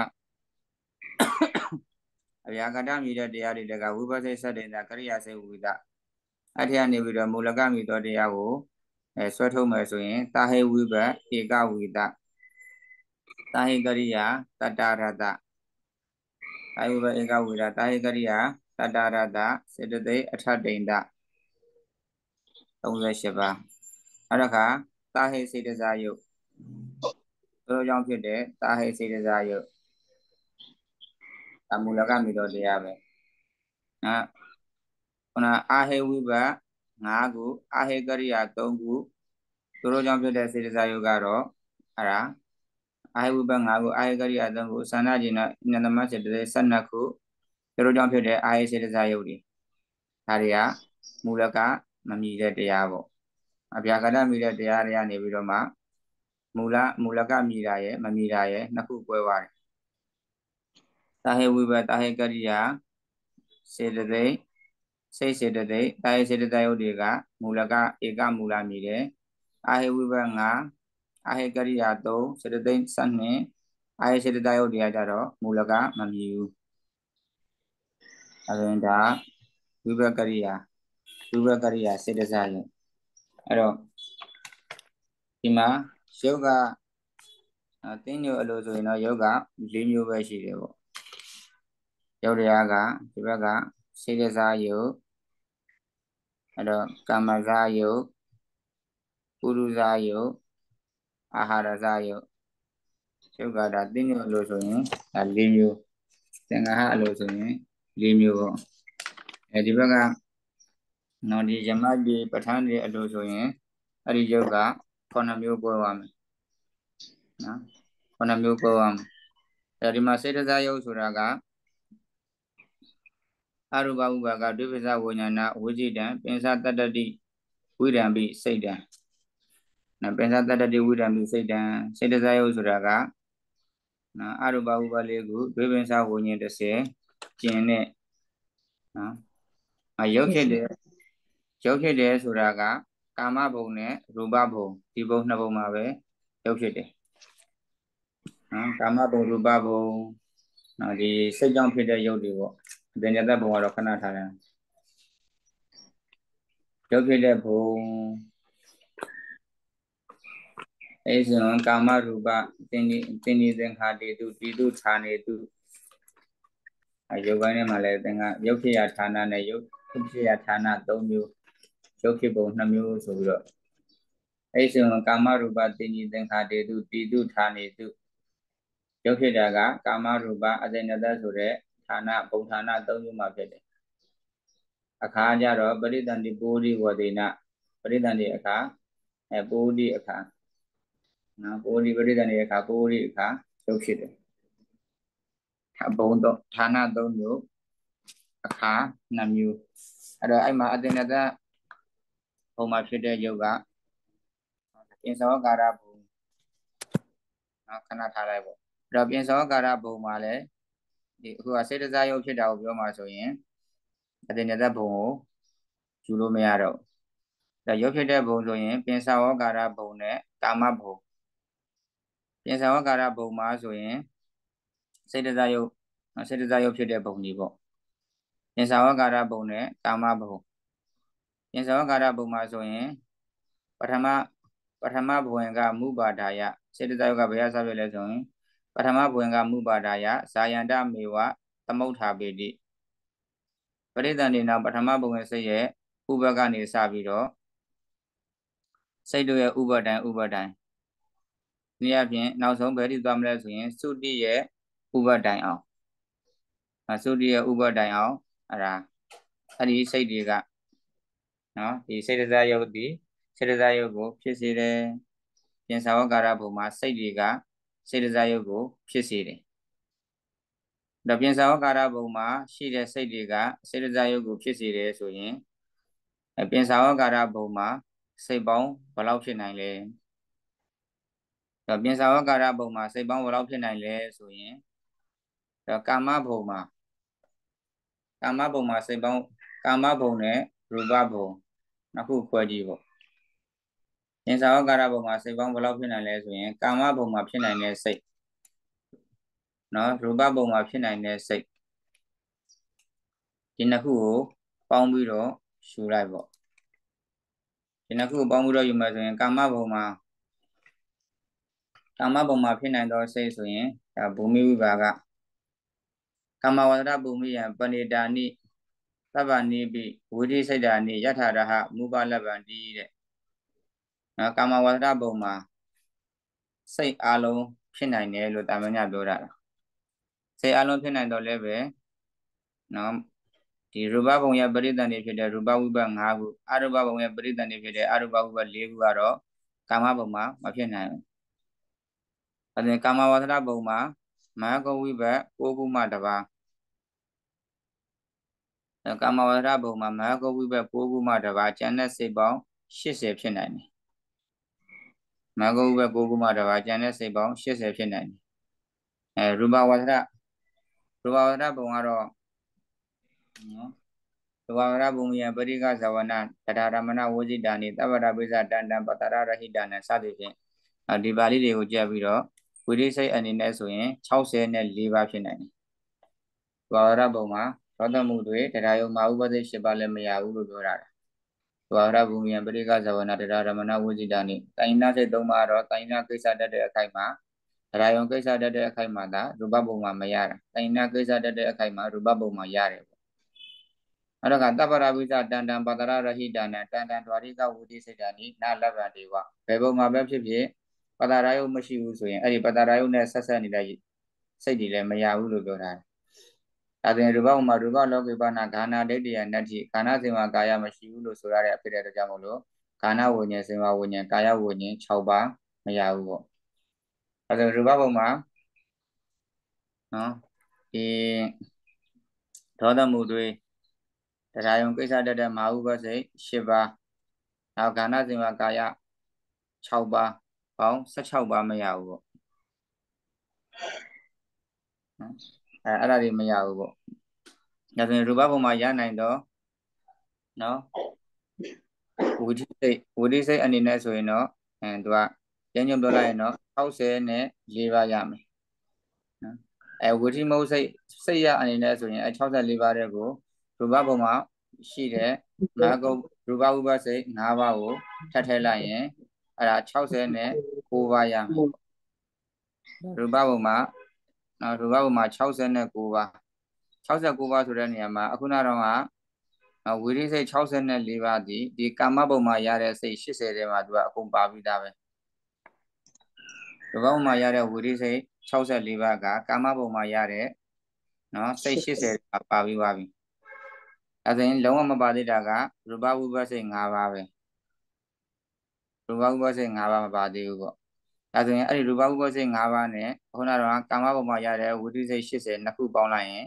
အဗျာကတမိတဲ့တရားတွေတကဝိဘစိတ်ဆက်တဲ့ကရိယာစိတ်ဝိသအထက်ကနေပြီးတော့မူလကမိသောတရားကိုအဲဆွဲထုတ်မယ်ဆိုရင်တာဟေဝိဘဧကဝိသတာဟေကရိယာတတရတတာဟေဝိဘဧကဝိသတာဟေကရိယာသတ္တရတစေတသိက်အထတိန်တ38ပါးနောက်တစ်ခါတာဟိစေတစာယုတ်သူတို့ကြောင့်ဖြစ်တဲ့တာဟိစေတစာယုတ်အမူလကမိတော်တရားပဲနာခုနအာဟေဝိဘ5ခုအာဟေကရိယာ3ခုသူတို့ကြောင့်ဖြစ်တဲ့စေတစာယုတ်ကတော့အဲ့ဒါအာဟေဝိဘ5ခုအာဟေကရိယာ3ခုသန္နာကျင်နာနန္ဒမစေတသိက်12ခုသူတို့ကြောင့်ဖြစ်တဲ့အာယစေတစာယုတ်တွေဒါတွေကမူလကမမြည်တဲ့တရားပေါ့အပြာကတမြည်တဲ့တရားတွေကနေပြီးတော့မှမူလမူလကမြည်တာရဲ့မမြည်တာရဲ့နှစ်ခုကွဲပါတယ်တာဟေဝိဘတာဟေကရိယာစေတသိက်စိတ်စေတသိက်တာဟေစေတသိက်ယုတ်တွေကမူလကဧကမူလမြည်တယ်အာဟေဝိဘ9အာဟေကရိယာ3စေတသိက်7အာဟေစေတသိက်ယုတ်တွေကကြတော့မူလကမမြည်ဘူးအဲဆိုရင်ဒါဝိပကရိယာဝိပကရိယာစေတစာရင်အဲ့တော့ဒီမှာယောဂအတင်းညိုအလိုဆိုရင်တော့ယောဂ၄မျိုးပဲရှိတယ်ပေါ့ယောတရားကဒီဘက်ကစေတစာယုတ်အဲ့တော့ကာမဇာယုတ်ပုရုဇာယုတ်အာဟာရဇာယုတ်ယောဂဒါတင်းညိုအလိုဆိုရင်ဒါ၄မျိုးသင်္ဃာအလိုဆိုရင်၄မျိုးပေါ့အဲဒီဘက်ကနော်ဒီယမကြီးပဋ္ဌာန်းတွေအလိုဆိုရင်အဲ့ဒီယုတ်က9မျိုးပွဲသွားမယ်နော်9မျိုးပွဲသွားမယ်အဲဒီမှာစေတသာယုတ်ဆိုတာကအရူပဥပါကဒွိပဇဝိညာဏဝိจิတံပင်စတတ္တတိဝိရံပိစိတ်တံနော်ပင်စတတ္တတိဝိရံပိစိတ်တံစေတသာယုတ်ဆိုတာကနော်အရူပဥပါလေးကိုဒွိပဇဝိညာဉ်30ကျင်တဲ့နော်အရုပ်ဖြစ်တယ်ရုပ်ဖြစ်တယ်ဆိုတာကကာမဘုံနဲ့ရူပဘုံဒီဘုံနှစ်ဘုံမှာပဲရုပ်ဖြစ်တယ်နော်ကာမဘုံရူပဘုံနော်ဒီစိတ်ကြောင့်ဖြစ်တဲ့ရုပ်တွေပေါ့အပညာသက်ဘုံကတော့ခဏထားတယ်ရုပ်ဖြစ်တဲ့ဘုံအဲဆိုကာမရူပသင်္တိသင်္တိသင်္ခါတေတုတိတုဌာနေတုရုပ်ပိုင်းထဲမှာလည်းသင်္ကရုပ်ဖြစ်ရာဌာနနဲ့ရုပ်ဖြစ်ရာဌာန၃မျိုးရုပ်ဖြစ်ပုံ၂မျိုးဆိုပြီးတော့အဲ့ဆိုကာမရူပတင်ကြီးသင်္ခါတေတုတိတုဌာနေတုရုပ်ဖြစ်တာကကာမရူပအသိနတဆိုတဲ့ဌာနဘုံဌာန၃မျိုးမှာဖြစ်တယ်အခါကျတော့ပရိသန္တိပိုရိဝဒေနပရိသန္တိအခါအဲပိုရိအခါနော်ပိုရိပရိသန္တိအခါပိုရိအခါရုပ်ဖြစ်တယ်အဘုံတော့ဌာနသုံးမျိုးအခါနှစ်မျိုးအဲ့တော့အဲ့မှာအသင်္နတဘုံမှာဖြစ်တဲ့ယုတ်ကပြင်စောကာရဘုံနော်ခဏထားလိုက်ပေါ့အဲ့တော့ပြင်စောကာရဘုံမှာလည်းဒီအခုကစေတစာယုတ်ဖြစ်တာကိုပြောမှာဆိုရင်အသင်္နတဘုံကိုယူလို့မရတော့ဒါရုပ်ဖြစ်တဲ့ဘုံဆိုရင်ပင်စာဝကာရဘုံနဲ့ကာမဘုံပင်စာဝကာရဘုံမှာဆိုရင်စိတ်တစားယုတ်စိတ်တစားယုတ်ဖြစ်တဲ့ဘုံတွေပေါ့ဉာဏ်စာဝကာရဘုံနဲ့ကာမဘုံဉာဏ်စာဝကာရဘုံမှာဆိုရင် ပထမပထမဘဝင်ကမုပါဒာယစေတသာယောကဘယ်ရစပြလဲဆိုရင်ပထမဘဝင်ကမုပါဒာယဇာယန္တမေဝသမုဋ္ဌာပေတိပရိသန္တိနာပထမဘဝင်စိတ်ရဲ့ဥပကနေစပြီးတော့စိတ်တို့ရဲ့ဥပဒံဥပဒံနေရာဖြင့်နောက်ဆုံးဘယ်တိသွားမလဲဆိုရင်သုတိရဲ့ဥပတိုင်အောင်အစုတရဥပတိုင်အောင်အဲ့ဒါအဲ့ဒီစိတ်တွေကနော်ဒီစိတ်တစားယုတ်ဒီစိတ်တစားယုတ်ကိုဖြစ်စေတယ်ပြင်စာဝကာရဘုံမှာစိတ်တွေကစိတ်တစားယုတ်ကိုဖြစ်စေတယ်ဒါပြင်စာဝကာရဘုံမှာရှိတဲ့စိတ်တွေကစိတ်တစားယုတ်ကိုဖြစ်စေတယ်ဆိုရင်ပြင်စာဝကာရဘုံမှာစိတ်ပေါင်းဘယ်လောက်ဖြစ်နိုင်လဲဒါပြင်စာဝကာရဘုံမှာစိတ်ပေါင်းဘယ်လောက်ဖြစ်နိုင်လဲဆိုရင်တော့ကာမဘုံမှာကာမဘုံမှာစိတ်ပေါင်းကာမဘုံနဲ့ရူပဘုံနှစ်ခုခွဲကြည့်ပေါ့သင်္ဆာဝကာရဘုံမှာစိတ်ပေါင်းဘယ်လောက်ဖြစ်နိုင်လဲဆိုရင်ကာမဘုံမှာဖြစ်နိုင်တဲ့စိတ်နော်ရူပဘုံမှာ ဖြစ်နိုင်တဲ့စိတ်ဒီနှစ်ခုကိုပေါင်းပြီးတော့ယူလိုက်ပေါ့ဒီနှစ်ခုကိုပေါင်းပြီးတော့ယူမယ်ဆိုရင်ကာမဘုံမှာကာမဘုံမှာဖြစ်နိုင်သောစိတ်ဆိုရင်ဒါဘူမိဝိပါကကမ္မဝန္တရဘူမိယံပဏိတာနိသဗ္ဗနိပိဝိရိစိတ်တာနိယထာရဟမူပါလဗံတိတဲ့နော်ကာမဝန္တရဘုံမှာစိတ်အာလုံးဖြစ်နိုင်တယ်လို့တာမညပြောတာစိတ်အာလုံးဖြစ်နိုင်တော့လည်းပဲနော်ဒီရူပဘုံရဲ့ပရိသတ်တွေဖြစ်တဲ့ရူပဝိပ၅ခုအရူပဘုံရဲ့ပရိသတ်တွေဖြစ်တဲ့အရူပဝိပ၄ခုကတော့ကာမဘုံမှာမဖြစ်နိုင်ဘူး။အဲဒီကာမဝန္တရဘုံမှာမဟာကဝိပ၉ခုမှတပါးကာမဝရဘုံမှာမဟာကောဝိဘက်၉ခုမှတပါးကျန်တဲ့စိတ်ပေါင်း80ဖြစ်နိုင်တယ်။မဟာကောဝိဘက်၉ခုမှတပါးကျန်တဲ့စိတ်ပေါင်း80ဖြစ်နိုင်တယ်။အဲရူပဝရရူပဝရဘုံကတော့နော်ရူပဝရဘုံမြပရိကဇဝနာတထာရမဏဝဇိတာနိတဗ္ဗရပိစတန်တံပတရရဟိတာနံစသည်ဖြင့်ဒီပါဠိတွေကိုကြည့်ပြီးတော့ဝိရိစိတ်အနေနဲ့ဆိုရင်64နဲ့4ပါးဖြစ်နိုင်တယ်။ရူပဝရဘုံမှာသောတမှုတွေတရားယုံမာဥပဒေရှိပါလည်းမရဘူးလို့ပြောတာ။သွားရဘူမိယံပရိကဇဝနာတရားရမဏဝိဇိတာနိကိုင်းနာစိတ်သုံးပါတော့ကိုင်းနာကိစ္စတတ်တဲ့အခိုက်မှာတရားယုံကိစ္စတတ်တဲ့အခိုက်မှာသာရူပဘုံမှာမရတာ။ကိုင်းနာကိစ္စတတ်တဲ့အခိုက်မှာရူပဘုံမှာရတယ်ပေါ့။အဲ့တော့ကတပ္ပရာဝိဇတန်တံပါတရရဟိတာနံတန်တံဓဝရိကဝုတိစိတ်တာနိနာလဗ္ဗတေဝဘယ်ဘုံမှာပဲဖြစ်ဖြစ်ပတာရာယုမရှိဘူးဆိုရင်အဲ့ဒီပတာရာယုနဲ့ဆက်ဆက်နေတဲ့စိတ်တွေလည်းမရဘူးလို့ပြောတာ။။ဒါပြင်ရူပဥမာရူပလောကိပနာခန္ဓာဒိဋ္ဌိယနတ္တိခန္ဓာစင်ဝါကာယမရှိဘူးလို့ဆိုရတဲ့ဖြစ်တဲ့အတွက်ကြောင့်မို့လို့ခန္ဓာဝိညာဉ်စင်ဝါဝိညာဉ်ကာယဝိညာဉ်6ပါးမရဘူးပေါ့။အဲဒါရူပပုံမှာနော်ဒီဒေါသမုတွေတရားယုံကိစ္စတက်တဲ့မဟာဥပစိတ်7ပါးနောက်ခန္ဓာစင်ဝါကာယ6ပါးပေါင်း16ပါးမရဘူးပေါ့။နော်အဲအဲ့ဒါတွေမရဘူးပေါ့ဒါဆိုရင်ရူပဘုံမှာရနိုင်တော့နော်ဝိသိစိတ်ဝိသိစိတ်အနေနဲ့ဆိုရင်တော့အဲသူကကျဉ်းချုပ်ပြောလိုက်ရင်တော့60နဲ့4ပါးရမယ်နော်အဲဝိသိမုတ်စိတ်စိတ်ရအနေနဲ့ဆိုရင်အဲ64ပါးတဲ့ကိုရူပဘုံမှာရှိတဲ့နာဂုတ်ရူပဥပစိတ်5ပါးကိုထပ်ထည့်လိုက်ရင်အဲ့ဒါ60နဲ့9ပါးရမယ်ရူပဘုံမှာနော်ဒုက္ခဥမာ69ပါ69ပါဆိုတဲ့နေရာမှာအခုနတော့ကဝိရိစိတ်64ပါးဒီဒီကာမဘုံမှာရတဲ့စိတ်80ထဲမှာသူကအကုန်ပါပြီးသားပဲဒုက္ခဥမာရတဲ့ဝိရိစိတ်64ပါးကကာမဘုံမှာရတဲ့နော်စိတ်80ပါပါပြီးပါပြီအဲဒါရင်လုံးဝမပါသေးတာကရူပဝိပဿနာ5ပါးပဲရူပဝိပဿနာ5ပါးမပါသေးဘူးပေါ့ဒါဆိုရင်အဲ့ဒီရူပဥပ္ပစိတ်5ပါးနဲ့ခုနကတော့ကာမဘုံမှာရတဲ့ဝိတုစိတ်80နှစ်ခုပေါင်းလိုက်ရင်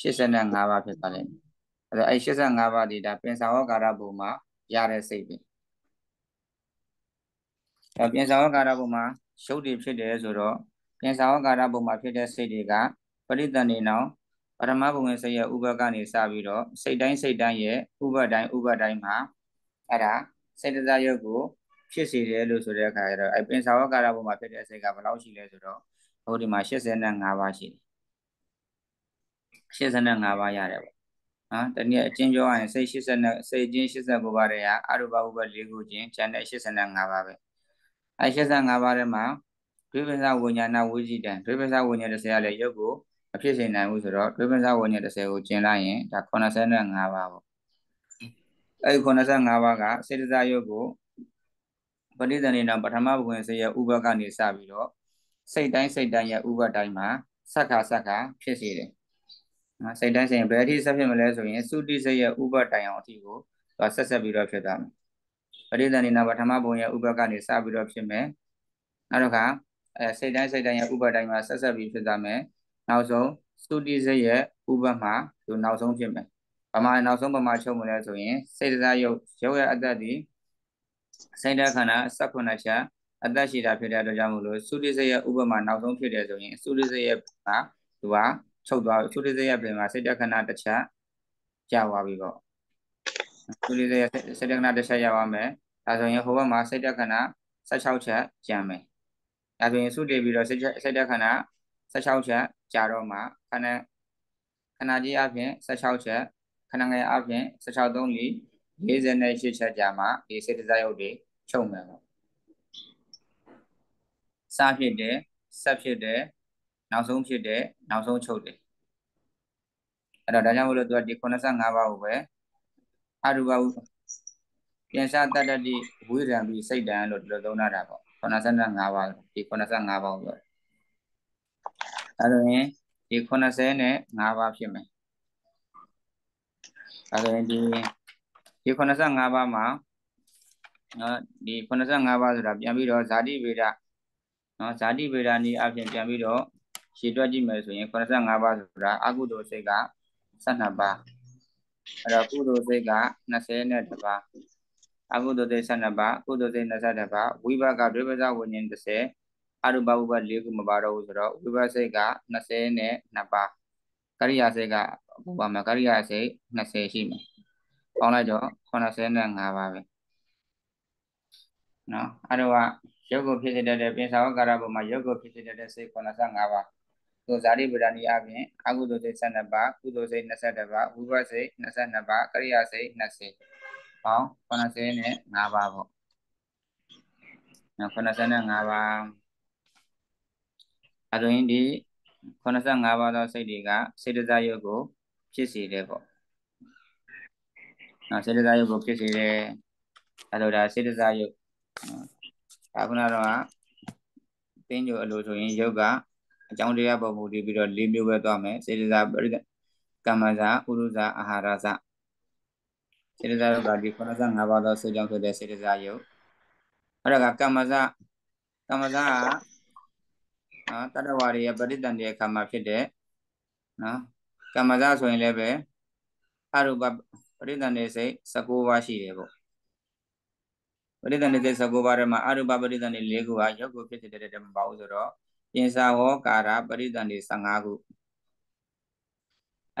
85ပါးဖြစ်သွားလိမ့်မယ်။အဲ့တော့အဲ့85ပါးဒီဒါပင်စာဝကာရဘုံမှာရတဲ့စိတ်ပဲ။အဲ့ပင်စာဝကာရဘုံမှာရုပ်တွေဖြစ်တယ်ဆိုတော့ပင်စာဝကာရဘုံမှာဖြစ်တဲ့စိတ်တွေကပရိသဏီနောင်ပရမဘုံစိတ်ရဲ့ဥပကနေစပြီးတော့စိတ်တိုင်းစိတ်တိုင်းရဲ့ဥပတိုင်းဥပတိုင်းမှာအဲ့ဒါစေတသာယုတ်ကိုဖြစ်စေတယ်လို့ဆိုတဲ့အခါကျတော့အပင်စာဝကာရဘုံမှာဖြစ်တဲ့အစိတ်ကဘယ်လောက်ရှိလဲဆိုတော့ဟိုဒီမှာ85ပါးရှိတယ်85ပါးရတယ်ပေါ့နော်တနည်းအချင်းပြောရရင်စိတ်80နဲ့စိတ်ချင်း89ပါးတည်းကအရူပဥပ္ပ၄ခုချင်းကျန်တဲ့85ပါးပဲအဲ85ပါးထဲမှာဒွိပ္ပဇဝိညာဏဝိဇိတံဒွိပ္ပဇဝိညာဏ30ကလည်းရုပ်ကိုမဖြစ်စေနိုင်ဘူးဆိုတော့ဒွိပ္ပဇဝိညာဏ30ကိုကျင်လိုက်ရင်ဒါ85ပါးပေါ့အဲဒီ85ပါးကစေတသာယုတ်ကိုပဋိသန္ဓေနပထမဘဝင်စေရဥပကနေစပြီးတော့စိတ်တိုင်းစိတ်တိုင်းရဲ့ဥပတိုင်းမှာစက္ခါစက္ခါဖြစ်စေတယ်နော်စိတ်တိုင်းစိတ်ဘယ်အထိဆက်ဖြစ်မလဲဆိုရင်သုတိစိတ်ရဲ့ဥပတိုင်အောင်အထိကိုသူဆက်ဆက်ပြီးတော့ဖြစ်သွားမယ်ပဋိသန္ဓေနပထမဘုံရဲ့ဥပကနေစပြီးတော့ဖြစ်မယ်နောက်တစ်ခါအဲစိတ်တိုင်းစိတ်တိုင်းရဲ့ဥပတိုင်းမှာဆက်ဆက်ပြီးဖြစ်သွားမယ်နောက်ဆုံးသုတိစိတ်ရဲ့ဥပမှာသူနောက်ဆုံးဖြစ်မယ်ပမာနောက်ဆုံးပမာချုပ်မလဲဆိုရင်စိတ်တရားယုတ်ရုပ်ရဲ့အတ္တဒီစိတ်ဓာတ်ခန္ဓာစက္ခုဏရှာအသက်ရှိတာဖြစ်တဲ့အတွက်ကြောင့်မို့လို့သုတိစရဲ့ဥပမာနောက်ဆုံးဖြစ်တယ်ဆိုရင်သုတိစရဲ့ကသူကချုပ်သွားသုတိစရဲ့ပြင်မှာစိတ်ဓာတ်ခန္ဓာတစ်ချက်ကြာသွားပြီပေါ့သုတိစရဲ့စိတ်ဓာတ်ခန္ဓာတစ်ချက်ရပါမယ်ဒါဆိုရင်ဟိုဘက်မှာစိတ်ဓာတ်ခန္ဓာ16ချက်ကျန်မယ်ဒါဆိုရင်သုတိပြီးတော့စိတ်စိတ်ဓာတ်ခန္ဓာ16ချက်ကြာတော့မှခန္ဓာခန္ဓာကြီးအပြင်16ချက်ခန္ဓာငယ်အပြင်16 3 4 48ချက်ကြာမှဒီစေတစာယုတ်တွေချုပ်မယ်ပေါ့စဖြစ်တယ်ဆက်ဖြစ်တယ်နောက်ဆုံးဖြစ်တယ်နောက်ဆုံးချုပ်တယ်အဲ့တော့ဒါကြောင့်မလို့သူကဒီ85ပါးကိုပဲအရူပဝပြန်စားတတ္တတိဝိရံပြီးစိတ်တန်လို့ဒီလိုသုံးတာပေါ့85ပါးဒီ85ပါးကိုပြောအဲ့ဒါရင်ဒီ85ပါးဖြစ်မယ်အဲ့ဒါရင်ဒီဒီ85ပါးမှာနော်ဒီ85ပါးဆိုတာပြန်ပြီးတော့ဇာတိဗေဒနော်ဇာတိဗေဒနည်းအပြင်ပြန်ပြီးတော့ရှည်တွက်ကြည့်မယ်ဆိုရင်85ပါးဆိုတာအကုသိုလ်စိတ်က12ပါးအဲ့တော့ကုသိုလ်စိတ်က22ပါးအကုသိုလ်စိတ်12ပါးကုသိုလ်စိတ်22ပါးဝိဘကဒွေပဇဝဉ္ဉ္30အရူပဝိဘ၄ခုမပါတော့ဘူးဆိုတော့ဝိဘစိတ်က22ပါးကရိယာစိတ်ကအပူပါမှာကရိယာစိတ်20ရှိမယ်ပေါင်းလိုက်တော့85ပါပဲနော်အဲ့တော့ကရုပ်ကိုဖြစ်စေတတ်တဲ့ပင်စာဝကာရဘုံမှာရုပ်ကိုဖြစ်စေတတ်တဲ့စိတ်85ပါသူဇာတိဗဒနီအပြင်အကုသိုလ်စိတ်72ပါကုသိုလ်စိတ်22ပါဝိပဿစိတ်22ပါကရိယာစိတ်20ပေါင်း85ပါပေါ့နော်85ပါအဲ့တော့ဒီ85ပါသောစိတ်တွေကစေတစာရုပ်ကိုဖြစ်စေတယ်ပေါ့နော်စေတစာယုတ်ကိုဖြစ်စေတယ်အဲ့လိုဒါစေတစာယုတ်ဒါခုနတော့ကသင်ညိုအလိုဆိုရင်ယုတ်ကအကြောင်းတရားပေါ်မူတည်ပြီးတော့၄မျိုးပဲသွားမယ်စေတစာပရိကမ္မစာဥရုစာအာဟာရစာစေတစာယုတ်ကဒီ95ပါးသောစေကြောင့်ဖြစ်တဲ့စေတစာယုတ်အဲ့ဒါကကမ္မစာကမ္မစာကနော်တတဝါရီရဲ့ပရိသန္တရဲ့ခါမှာဖြစ်တဲ့နော်ကမ္မဇဆိုရင်လည်းပဲအရူပပရိသန္ဓေစိတ်19ပါးရှိတယ်ပေါ့ပရိသန္ဓေစိတ်19ပါးထဲမှာအရူပပရိသန္ဓေ၄ခုဟာယုတ်ကိုဖြစ်တဲ့တဲ့မပါဘူးဆိုတော့ပင်စာဝကာရပရိသန္ဓေ15ခု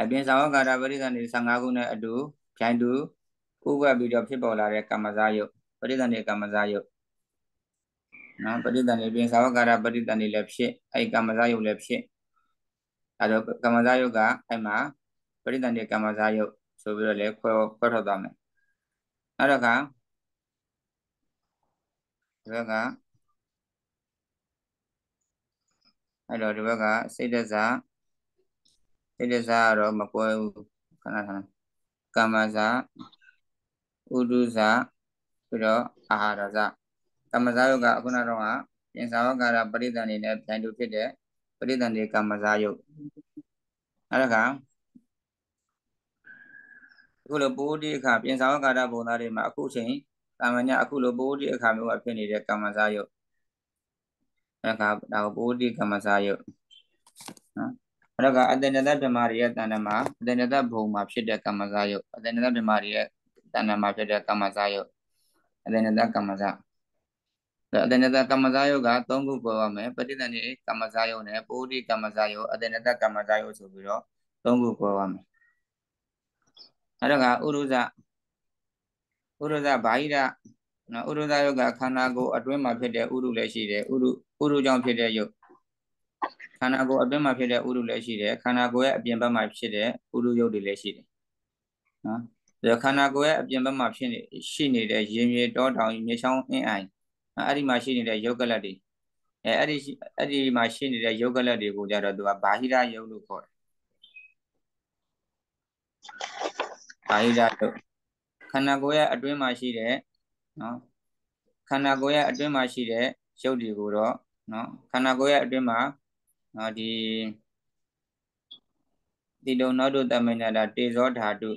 အပင်စာဝကာရပရိသန္ဓေ15ခုနဲ့အတူဖြိုင်တူဥပ္ပပြီးတော့ဖြစ်ပေါ်လာတဲ့ကမ္မဇာယုတ်ပရိသန္ဓေကမ္မဇာယုတ်နော်ပရိသန္ဓေပင်စာဝကာရပရိသန္ဓေလည်းဖြစ်အဲ့ကမ္မဇာယုတ်လည်းဖြစ်အဲ့တော့ကမ္မဇာယုတ်ကအဲ့မှာပရိသန္ဓေကမ္မဇာယုတ်ဆိုပြီးတော့လည်းခွဲခွဲထွက်သွားမယ်အဲ့တော့ကဒီဘက်ကအဲ့တော့ဒီဘက်ကစိတ်တစ္ဆာစိတ်တစ္ဆာကတော့မကွဲဘူးခဏခဏကာမဇာဥဒုဇာပြီးတော့အာဟာရဇာကာမဇာယုတ်ကအခုနတော့ကပြင်စာဝကာရပရိသန်နေနဲ့ပြန်တူဖြစ်တဲ့ပရိသန်နေကာမဇာယုတ်အဲ့ဒါကအခုလိုပုဂ္ဂတိအခါပြင်ဆောင်ကာရဘုံသားတွေမှာအခုချိန်တာမညာအခုလိုပုဂ္ဂတိအခါမျိုးကဖြစ်နေတဲ့ကမ္မစာယုတ်အဲ့ဒါကဒါကပုဂ္ဂတိကမ္မစာယုတ်နော်အဲ့ဒါကအတဏ္ဍဗြဟ္မာရိယတဏ္ဍမှာအတဏ္ဍဘုံမှာဖြစ်တဲ့ကမ္မစာယုတ်အတဏ္ဍဗြဟ္မာရိယတဏ္ဍမှာဖြစ်တဲ့ကမ္မစာယုတ်အတဏ္ဍကမ္မစာအတဏ္ဍကမ္မစာယုတ်က၃ခုပေါ်ရမယ်ပဋိသန္ဓေကမ္မစာယုတ်နဲ့ပုဂ္ဂတိကမ္မစာယုတ်အတဏ္ဍကမ္မစာယုတ်ဆိုပြီးတော့၃ခုပေါ်ရမယ်နောက်တော့ကဥရုဇဥရုဇဘာဟိရနော်ဥရုဇယုတ်ကခန္ဓာကိုယ်အတွင်းမှာဖြစ်တဲ့ဥရုလည်းရှိတယ်ဥရုဥရုကြောင့်ဖြစ်တဲ့ယုတ်ခန္ဓာကိုယ်အတွင်းမှာဖြစ်တဲ့ဥရုလည်းရှိတယ်ခန္ဓာကိုယ်ရဲ့အပြင်ဘက်မှာဖြစ်တဲ့ဥရုယုတ်တွေလည်းရှိတယ်နော်ဒါခန္ဓာကိုယ်ရဲ့အပြင်ဘက်မှာဖြစ်နေရှိနေတဲ့ရင်မြေတောတောင်မြေချောင်းအင်းအိုင်အဲ့ဒီမှာရှိနေတဲ့ယုတ်ကလတ်တွေအဲအဲ့ဒီအဲ့ဒီမှာရှိနေတဲ့ယုတ်ကလတ်တွေကိုကြတော့သူကဘာဟိရယုတ်လို့ခေါ်တယ်အာယုဓာတို့ခန္ဓာကိုယ်ရဲ့အတွင်းမှာရှိတဲ့နော်ခန္ဓာကိုယ်ရဲ့အတွင်းမှာရှိတဲ့ရုပ်တွေကိုတော့နော်ခန္ဓာကိုယ်ရဲ့အတွင်းမှာနော်ဒီတိတုံနောတုတမညာတာတေဇောဓာတု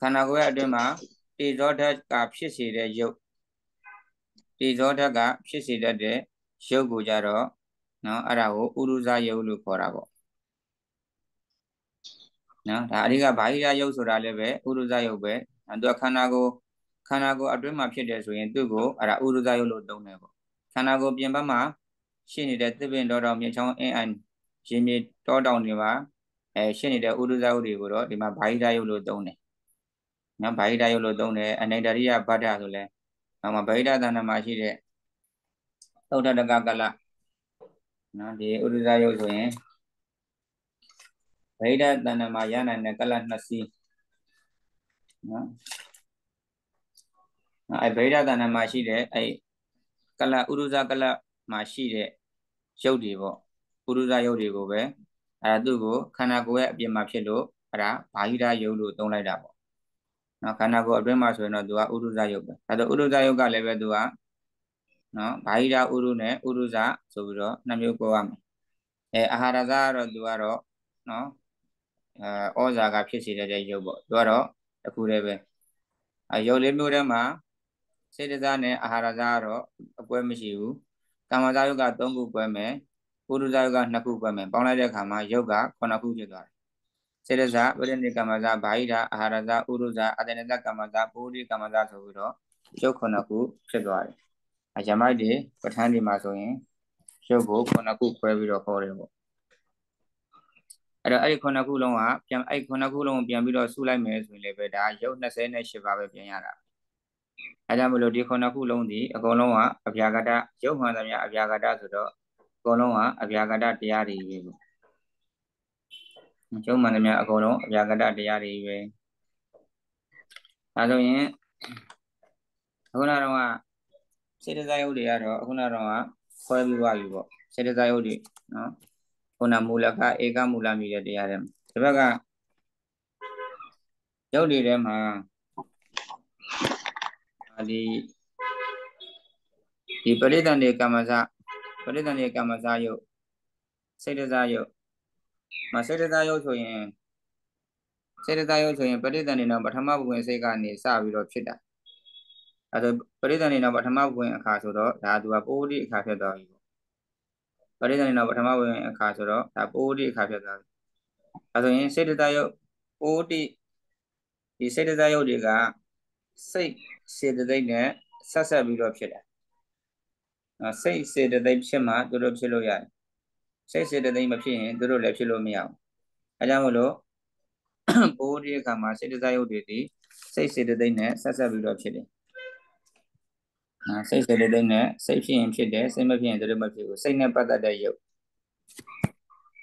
ခန္ဓာကိုယ်ရဲ့အတွင်းမှာတေဇောဓာတ်ကဖြစ်စေတဲ့ရုပ်တေဇောဓာတ်ကဖြစ်စေတတ်တဲ့ရုပ်ကိုကြတော့နော်အဲ့ဒါကိုဥရုဇယုတ်လို့ခေါ်တာပေါ့နော်ဒါအဓိကဘာဟိရယုတ်ဆိုတာလည်းပဲဥရုဇယုတ်ပဲသူကခန္ဓာကိုခန္ဓာကိုအတွင်းမှာဖြစ်တယ်ဆိုရင်သူ့ကိုအဲ့ဒါဥရုဇယုတ်လို့သုံးတယ်ပေါ့ခန္ဓာကိုပြင်ပမှာရှိနေတဲ့သစ်ပင်တော်တော်မြေချောင်းအင်းအန်ရင်းမြေတောတောင်တွေမှာအဲရှိနေတဲ့ဥရုဇယုတ်တွေကိုတော့ဒီမှာဘာဟိရယုတ်လို့သုံးတယ်နော်ဘာဟိတယုတ်လို့သုံးတယ်အနိတရိယဗဒ္ဒဆိုလဲနောက်မှာဘာဟိတသဏ္ဍာန်မှာရှိတဲ့သုဒ္ဓတကကလနော်ဒီဥဒ္ဒဇယုတ်ဆိုရင်ဗိဓတဏ္ဍမှာရနိုင်တဲ့ကလတ်နှစ်စီးနော်အဲဗိဓတဏ္ဍမှာရှိတဲ့အဲကလတ်ဥရုဇကလတ်မှာရှိတဲ့ရုပ်တွေပေါ့ဥရုဇရုပ်တွေကိုပဲအဲသူ့ကိုခန္ဓာကိုယ်ရဲ့အပြင်မှာဖြစ်လို့အဲဒါဘာဟိတရုပ်လို့သုံးလိုက်တာပေါ့နော်ခန္ဓာကိုယ်အတွင်းမှာဆိုရင်တော့သူကဥရုဇရုပ်ပဲအဲတော့ဥရုဇရုပ်ကလည်းပဲသူကနော်ဘာဟိတဥရုနဲ့ဥရုဇဆိုပြီးတော့နှစ်မျိုးကိုရမယ်အဲအာဟာရဇကတော့သူကတော့နော်အာဩဇာကဖြစ်စေတဲ့ရုပ်ပေါ့သူကတော့တခုတည်းပဲအရုပ်လေးမျိုးတည်းမှာစေတစားနဲ့အာဟာရစားတော့အပွဲမရှိဘူးကာမဇာယုက3ခုပွဲမယ်ပုရုဇာယုက2ခုပွဲမယ်ပေါင်းလိုက်တဲ့အခါမှာယုတ်က9ခုဖြစ်သွားတယ်စေတစားပရိနိကမဇာဘာဟိတာအာဟာရဇာဥရုဇာအတနဇကမဇာပုရိကမဇာဆိုပြီးတော့ယုတ်9ခုဖြစ်သွားတယ်အယမိုက်တွေပဋ္ဌာန်းဒီမှာဆိုရင်ယုတ်ကို9ခုခွဲပြီးတော့ခေါ်တယ်ပေါ့အဲ့တော့အဲ့ဒီခုနှစ်ခုလုံးကပြန်အဲ့ခုနှစ်ခုလုံးကိုပြန်ပြီးတော့စုလိုက်မယ်ဆိုရင်လည်းပဲဒါရုပ်28ပါးပဲပြန်ရတာအဲ့ဒါမလို့ဒီခုနှစ်ခုလုံးဒီအကုန်လုံးကအဗျာကတရုပ်မှန်သမျှအဗျာကတဆိုတော့အကုန်လုံးကအဗျာကတတရားတွေပဲရုပ်မှန်သမျှအကုန်လုံးအဗျာကတတရားတွေပဲဒါဆိုရင်အခုနောက်တော့စေတစာယုတ်တွေကတော့အခုနောက်တော့ခွဲပြီးသွားပြီပေါ့စေတစာယုတ်တွေနော်ခုနမူလကဧကမူလမိတဲ့တရားတွေဒီဘက်ကရုပ်တွေထဲမှာဒီဒီပရိသန္တေကမ္မဇပရိသန္တေကမ္မဇယုတ်စေတဇယုတ်မစေတဇယုတ်ဆိုရင်စေတဇယုတ်ဆိုရင်ပရိသန္တေနောက်ပထမဘုဝင်စိတ်ကနေစပြီးတော့ဖြစ်တာအဲဒါပရိသန္တေနောက်ပထမဘုဝင်အခါဆိုတော့ဒါသူကပိုးတိအခါဖြစ်သွားပြီပရိသဏိနောပထမဝင်အခါဆိုတော့ဒါပိုးတိအခါဖြစ်သွားပြီ။ဒါဆိုရင်စေတသာယုတ်ပိုးတိဒီစေတသာယုတ်တွေကစိတ်စေတသိက်နဲ့ဆက်ဆက်ပြီးတော့ဖြစ်တယ်။နော်စိတ်စေတသိက်ဖြစ်မှသူတို့ဖြစ်လို့ရတယ်။စိတ်စေတသိက်မဖြစ်ရင်သူတို့လည်းဖြစ်လို့မရဘူး။အဲကြောင့်မလို့ပိုးတိအခါမှာစေတသာယုတ်တွေဒီစိတ်စေတသိက်နဲ့ဆက်ဆက်ပြီးတော့ဖြစ်တယ်။စိတ်စေတသိက်နဲ့စိတ်ဖြစ်ရင်ဖြစ်တယ်စိတ်မဖြစ်ရင်တည်းမဖြစ်ဘူးစိတ်နဲ့ပတ်သက်တဲ့ယုတ်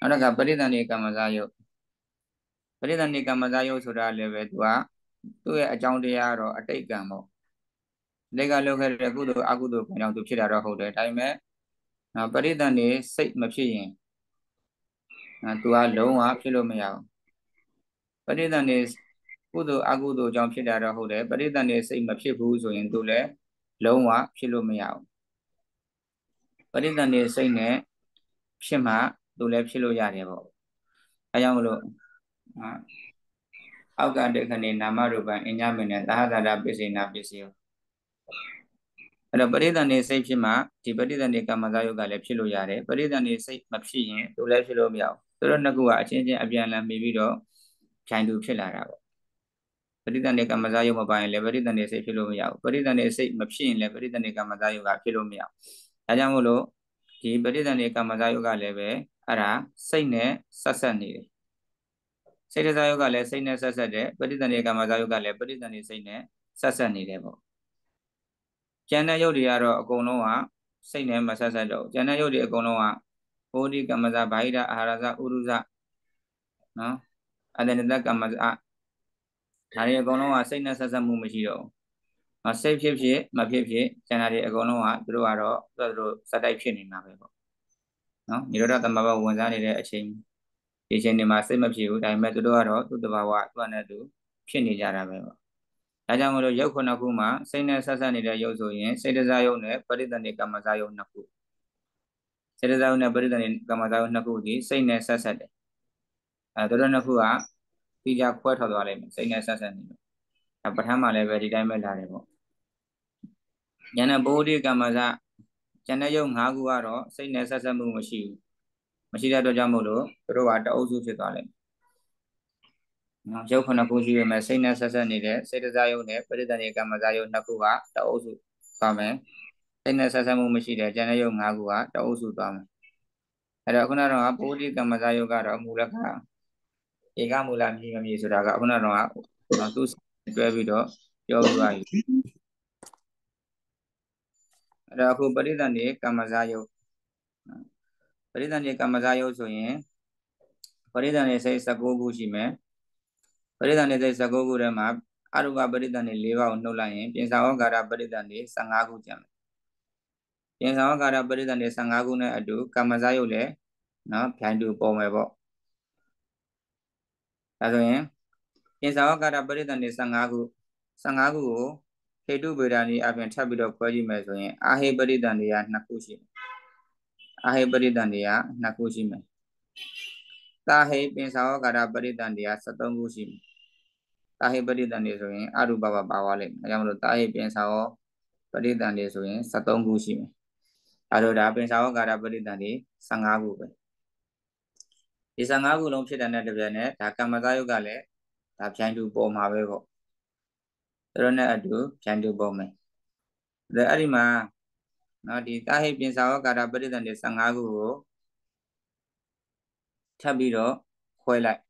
နောက်တစ်ခါပရိသန္တိကမ္မဇာယုတ်ပရိသန္တိကမ္မဇာယုတ်ဆိုတာလည်းပဲသူကသူ့ရဲ့အကြောင်းတရားတော့အတိတ်ကံပေါ့အတိတ်ကလုပ်ခဲ့တဲ့ကုသိုလ်အကုသိုလ်ကံကြောင့်သူဖြစ်တာတော့ဟုတ်တယ်ဒါပေမဲ့ပရိသန္တိစိတ်မဖြစ်ရင်သူကလုံးဝဖြစ်လို့မရဘူးပရိသန္တိကုသိုလ်အကုသိုလ်ကြောင့်ဖြစ်တာတော့ဟုတ်တယ်ပရိသန္တိစိတ်မဖြစ်ဘူးဆိုရင်သူလည်းလုံးဝဖြစ်လို့မရဘူးပရိသန္တိစိတ်နဲ့ဖြစ်မှသူလည်းဖြစ်လို့ရတယ်ပေါ့အဲကြောင့်မလို့အောက်ကတခဏနာမရူပံအညမေနဲ့သဟဂတာပစ္စေနာပစ္စယောအဲ့တော့ပရိသန္တိစိတ်ဖြစ်မှဒီပရိသန္တိကမ္မဇာယုကလည်းဖြစ်လို့ရတယ်ပရိသန္တိစိတ်မဖြစ်ရင်သူလည်းဖြစ်လို့မရဘူးသူတို့နှစ်ခုကအချင်းချင်းအပြန်အလှန်ပြီးပြီးတော့ဖြိုင်တူဖြစ်လာတာပေါ့ပရိသန္တေကမ္မဇာယုမပိုင်လည်းပရိသန္တေစိတ်ဖြစ်လို့မရဘူးပရိသန္တေစိတ်မဖြစ်ရင်လည်းပရိသန္တေကမ္မဇာယုကဖြစ်လို့မရဘူးဒါကြောင့်မို့လို့ဒီပရိသန္တေကမ္မဇာယုကလည်းပဲအဲ့ဒါစိတ်နဲ့ဆက်ဆက်နေတယ်စိတ်တဇာယုကလည်းစိတ်နဲ့ဆက်ဆက်တယ်ပရိသန္တေကမ္မဇာယုကလည်းပရိသန္တေစိတ်နဲ့ဆက်ဆက်နေတယ်ပေါ့ကျန်တဲ့ယုတ်တွေကတော့အကုန်လုံးကစိတ်နဲ့မဆက်ဆက်တော့ကျန်တဲ့ယုတ်တွေအကုန်လုံးကဟောဒီကမ္မဇာဘာဟိတအာဟာရဇဥရုဇနော်အတဏ္ဍကမ္မဇာဒါတွေအကုန်လုံးကစိတ်နဲ့ဆက်ဆက်မှုမရှိတော့ဘူးစိတ်ဖြစ်ဖြစ်မဖြစ်ဖြစ်ကျန်တာတွေအကုန်လုံးကသူတို့ကတော့သူတို့စက်တိုက်ဖြစ်နေတာပဲပေါ့နော်နိရောဓသမဘဝင်စားနေတဲ့အချိန်ဒီအချိန်တွေမှာ စိတ်မဖြစ်ဘူးဒါပေမဲ့သူတို့ကတော့သူ့တဘာဝသူ့နဲ့သူဖြစ်နေကြတာပဲပေါ့ဒါကြောင့်မလို့ရုပ်ခုနှစ်ခုမှာစိတ်နဲ့ဆက်ဆက်နေတဲ့ရုပ်ဆိုရင် စိတ်တစားရုပ်နဲ့ပရိသဏိကမ္မစားရုပ်နှစ်ခုစေတသာနဲ့ပရိသဏိကမ္မသာယနှစ်ခုဒီစိတ်နဲ့ဆက်ဆက်တယ်အဲတို့နှစ်ခုကတိကျခွဲထွက်သွားလိမ့်မယ်စိတ်နဲ့ဆက်ဆက်နေလို့ပထမမှာလည်းပဲဒီတိုင်းပဲလာတယ်ပေါ့ဉာဏ်ဗုဒ္ဓကမ္မဇဉာဏ်ရုပ်၅ခုကတော့စိတ်နဲ့ဆက်ဆက်မှုမရှိဘူးမရှိတဲ့အတွက်ကြောင့်မို့လို့တို့ကတအုပ်စုဖြစ်သွားလိမ့်မယ်နော်ရုပ်ခုနှစ်ခုရှိရမယ်စိတ်နဲ့ဆက်ဆက်နေတဲ့စိတ်တစားရုပ်နဲ့ပရိသဏေကမ္မဇရုပ်နှစ်ခုကတအုပ်စုသွားမယ်စိတ်နဲ့ဆက်ဆက်မှုမရှိတဲ့ဉာဏ်ရုပ်၅ခုကတအုပ်စုသွားမယ်အဲ့တော့ခုနကတော့ဗုဒ္ဓကမ္မဇရုပ်ကတော့မူလကဧကမူလမြည်မမြည်ဆိုတာကခုနကတော့သူတွဲပြီးတော့ပြောပြပါပြီအဲ့တော့အခုပရိသတ်နေကမ္မဇာယုတ်ပရိသတ်နေကမ္မဇာယုတ်ဆိုရင်ပရိသတ်နေစိတ်16ခုရှိမယ်ပရိသတ်နေစိတ်16ခုထဲမှာအရုပပရိသတ်နေ၄ပါးကိုနှုတ်လိုက်ရင်ပြင်စာဩကာရပရိသတ်နေ15ခုကျန်မယ်ပြင်စာဩကာရပရိသတ်နေ15ခုနဲ့အတူကမ္မဇာယုတ်လည်းနော်ဖြိုင်တူပုံမယ်ပေါ့ဒါဆိုရင်အင်စာဝကတာပရိသန်နေ15ခု15ခုကိုဟေတုဗေဒာနီအပြင်ထပ်ပြီးတော့ခွဲကြည့်မယ်ဆိုရင်အာဟေပရိသန်တွေက2ခုရှိတယ်အာဟေပရိသန်တွေက2ခုရှိမယ်တာဟေပင်စာဝကတာပရိသန်တွေက73ခုရှိမယ်တာဟေပရိသန်တွေဆိုရင်အရူပပပါသွားလိမ့်မယ်အဲကြောင့်မလို့တာဟေပင်စာဝပရိသန်တွေဆိုရင်73ခုရှိမယ်အဲတော့ဒါပင်စာဝကတာပရိသန်တွေ15ခုပဲဒီ15ခုလုံးဖြစ်တဲ့နဲ့တပြည့်နဲ့ဒါကမ္မတာယုတ်ကလည်းဒါဖြိုင်းတူပေါ်မှာပဲပေါ့သူတို့နဲ့အတူဖြိုင်းတူပေါ်မယ်ဒါအဲ့ဒီမှာနော်ဒီတာဟိပင်စာဝကာရပရိသန်တွေ15ခုကိုထပ်ပြီးတော့ခွဲလိုက်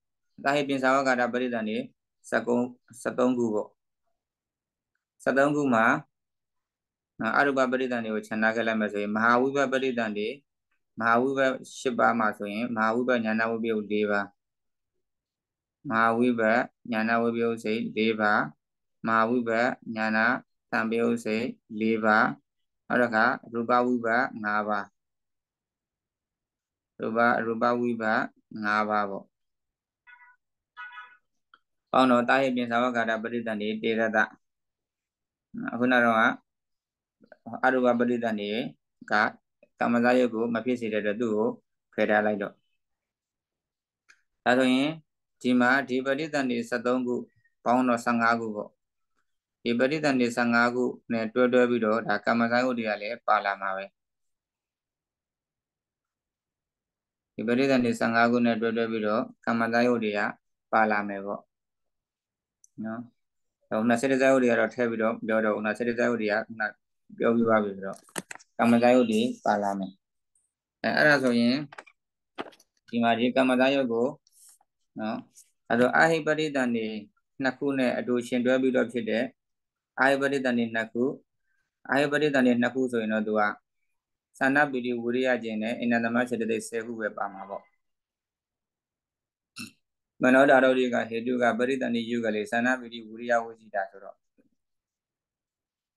တာဟိပင်စာဝကာရပရိသန်တွေ19 13ခုပေါ့13ခုမှာနော်အရူပပရိသန်တွေကိုခြံထားခဲ့လိုက်မယ်ဆိုရင်မဟာဝိပပရိသန်တွေမဟာဝိပ္ပ၈ပါးမှာဆိုရင်မဟာဝိပ္ပညာနာဝိပ္ပယုတ်၄ပါးမဟာဝိပ္ပညာနာဝိပ္ပယုတ်စိတ်၄ပါးမဟာဝိပ္ပညာနာသံပယုတ်စိတ်၄ပါးနောက်တစ်ခါရူပဝိပ္ပ၅ပါးရူပရူပဝိပ္ပ၅ပါးပေါ့ပေါင်းတော့တာယပြင်သာဝကတာပရိသန္တိတေရတအခုနောက်တော့ကအရူပပရိသန္တိကကာမဇာယုတ်ကိုမဖြစ်စေတဲ့အတွက်သူ့ကိုဖယ်ထားလိုက်တော့ဒါဆိုရင်ဒီမှာဒီပရိသန္တိ73ခုပေါင်းတော့15ခုပေါ့ဒီပရိသန္တိ15ခုနဲ့တွဲတွဲပြီးတော့ဒါကာမဇာယုတ်တွေကလည်းပါလာမှာပဲဒီပရိသန္တိ15ခုနဲ့တွဲတွဲပြီးတော့ကာမဇာယုတ်တွေကပါလာမယ်ပေါ့နော်အဲဥနာစေတဇာယုတ်တွေကတော့ထည့်ပြီးတော့ပြောတော့ဥနာစေတဇာယုတ်တွေကဥနာပြောပြပါပြီဆိုတော့ကမ္မဇာယုတ်တွေပါလာမယ်အဲအဲ့ဒါဆိုရင်ဒီမှာဒီကမ္မဇာယုတ်ကိုနော်အဲ့တော့အာဟိပရိဒဏ်နေနှစ်ခုနဲ့အတူရှင်တွဲပြီးတော့ဖြစ်တဲ့အာဟိပရိဒဏ်နေနှစ်ခုအာဟိပရိဒဏ်နေနှစ်ခုဆိုရင်တော့သူကသန္နပိတိဝိရိယကျင်နဲ့အနန္တမစေတသိက်10ခုပဲပါမှာပေါ့မနောဓာတော်တွေကဟေတုကပရိဒဏ်နေယုကလေသန္နပိတိဝိရိယဝစီတာဆိုတော့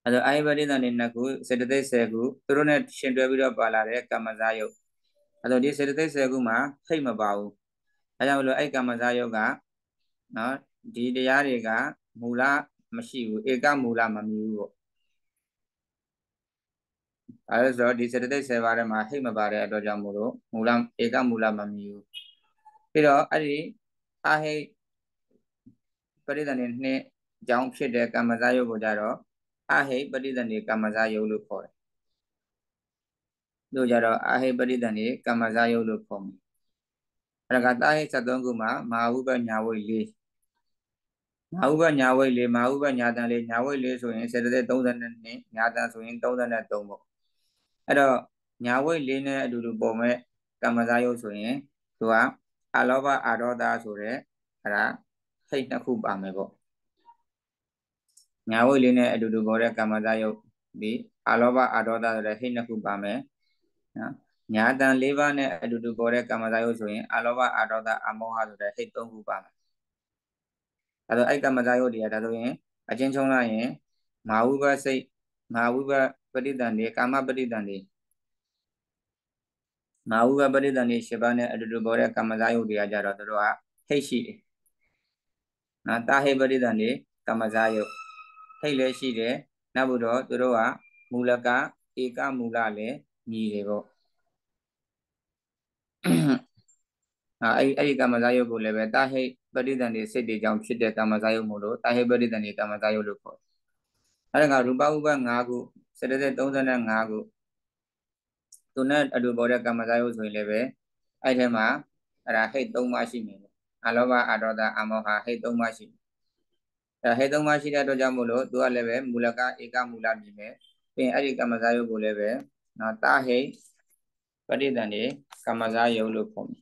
အဲဆိုအာယဝတိတန်နေ2ခုစေတသိက်10ခုသူတို့နဲ့ရှင်တွဲပြီးတော့ပါလာတဲ့ကမ္မဇာယုတ်အဲဆိုဒီစေတသိက်10ခုမှာဖိတ်မပါဘူးအဲကြောင့်မလို့အဲ့ကမ္မဇာယုတ်ကနော်ဒီတရားတွေကမူလမရှိဘူးဧကမူလမမီဘူးပေါ့အဲဒါဆိုဒီစေတသိက်10ပါးထဲမှာဟိတ်မပါတဲ့အတွက်ကြောင့်မို့လို့မူလဧကမူလမမီဘူးပြီးတော့အဲ့ဒီအဟိတ်ပရိသဏေနှစ်အကြောင်းဖြစ်တဲ့ကမ္မဇာယုတ်ကိုကြတော့အဟိပရိသဏေကမ္မဇာယုတ်လို့ခေါ်တယ်တို့ကြတော့အဟိပရိသဏေကမ္မဇာယုတ်လို့ခေါ်မယ်ရကတာဟိ73ခုမှာမဟာဥပညာဝိလေးမဟာဥပညာဝိလေးမဟာဥပညာတန်လေးညာဝိလေးဆိုရင်732ညာတန်ဆိုရင်33ပေါ့အဲ့တော့ညာဝိလေးနဲ့အတူတူပုံမဲ့ကမ္မဇာယုတ်ဆိုရင်သူကအလောဘအာရောဒါဆိုတဲ့အဲ့ဒါစိတ်နှစ်ခုပါမယ်ပေါ့ညာဝိလေးနဲ့အတူတူပေါ်တဲ့ကမ္မဇယုတ်ဒီအာလောဘအာဒေါသဆိုတဲ့ဟိနှစ်ခုပါမယ်နော်ညာတန်၄ပါးနဲ့အတူတူပေါ်တဲ့ကမ္မဇယုတ်ဆိုရင်အာလောဘအာဒေါသအမောဟဆိုတဲ့ဟိသုံးခုပါမယ်အဲဒါအဲ့ကမ္မဇယုတ်တွေကဒါဆိုရင်အချင်းချင်းလိုက်ရင်မာဝိဘစိတ်မာဝိဘပဋိသန္ဓေကာမပဋိသန္ဓေမာဝိဘပဋိသန္ဓေ၈ပါးနဲ့အတူတူပေါ်တဲ့ကမ္မဇယုတ်တွေကကြတော့တို့ကဟိတ်ရှိတယ်နော်တာဟိပဋိသန္ဓေကမ္မဇယုတ်ထိတ်လည်းရှိတယ်နောက်ပြီးတော့သူတို့ကမူလကဧကမူလလည်းညီတယ်ပေါ့အဲ့အဲ့ဒီကမ္မဇာယုတ်ကိုလည်းပဲတာဟိပရိသန္တိစိတ်တွေကြောင့်ဖြစ်တဲ့ကမ္မဇာယုတ်မို့လို့တာဟိပရိသန္တိကမ္မဇာယုတ်လို့ခေါ်တယ်။အဲ့ဒါကရူပဥပ5ခုစေတသိက်35ခုသူနဲ့အတူပေါ်တဲ့ကမ္မဇာယုတ်ဆိုရင်လည်းပဲအဲ့ထဲမှာအဲ့ဒါဟိတ်3ပါးရှိနေတယ်။အလောဘအဒေါသအမောဟဟိတ်3ပါးရှိတယ်အဲဟဲသုံးပါရှိတဲ့အတွက်ကြောင့်မို့လို့သူကလည်းပဲမူလကဧကမူလမြင်မယ်ပြင်အဲ့ဒီကမ္မဇာယုတ်ကိုလည်းပဲနော်တာဟိပဋိသန္ဓေကမ္မဇာယုတ်လို့ခေါ်မယ်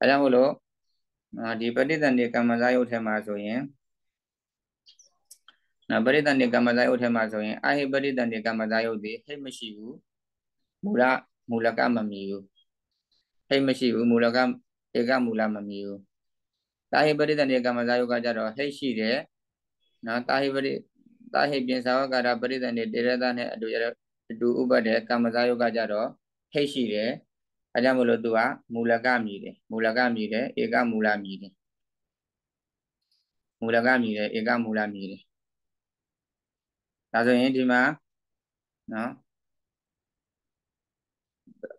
အဲကြောင့်မို့လို့ဒီပဋိသန္ဓေကမ္မဇာယုတ်ထဲမှာဆိုရင်နော်ပဋိသန္ဓေကမ္မဇာယုတ်ထဲမှာဆိုရင်အဟိပဋိသန္ဓေကမ္မဇာယုတ်ဒီဟိမရှိဘူးမူလမူလကမမီဘူးဟိမရှိဘူးမူလကဧကမူလမမီဘူးတာဟိပရိသနေကမ္မဇာယောကကြတော့ဟိတ်ရှိတယ်နော်တာဟိပရိတာဟိပြင်စာဝကာရပရိသနေတေရသနဲ့အတူရအတူဥပဒေကမ္မဇာယောကကြတော့ဟိတ်ရှိတယ်အဲကြောင့်မလို့သူကမူလကမြည်တယ်မူလကမြည်တယ်ဧကမူလမြည်တယ်မူလကမြည်တယ်ဧကမူလမြည်တယ်ဒါဆိုရင်ဒီမှာနော်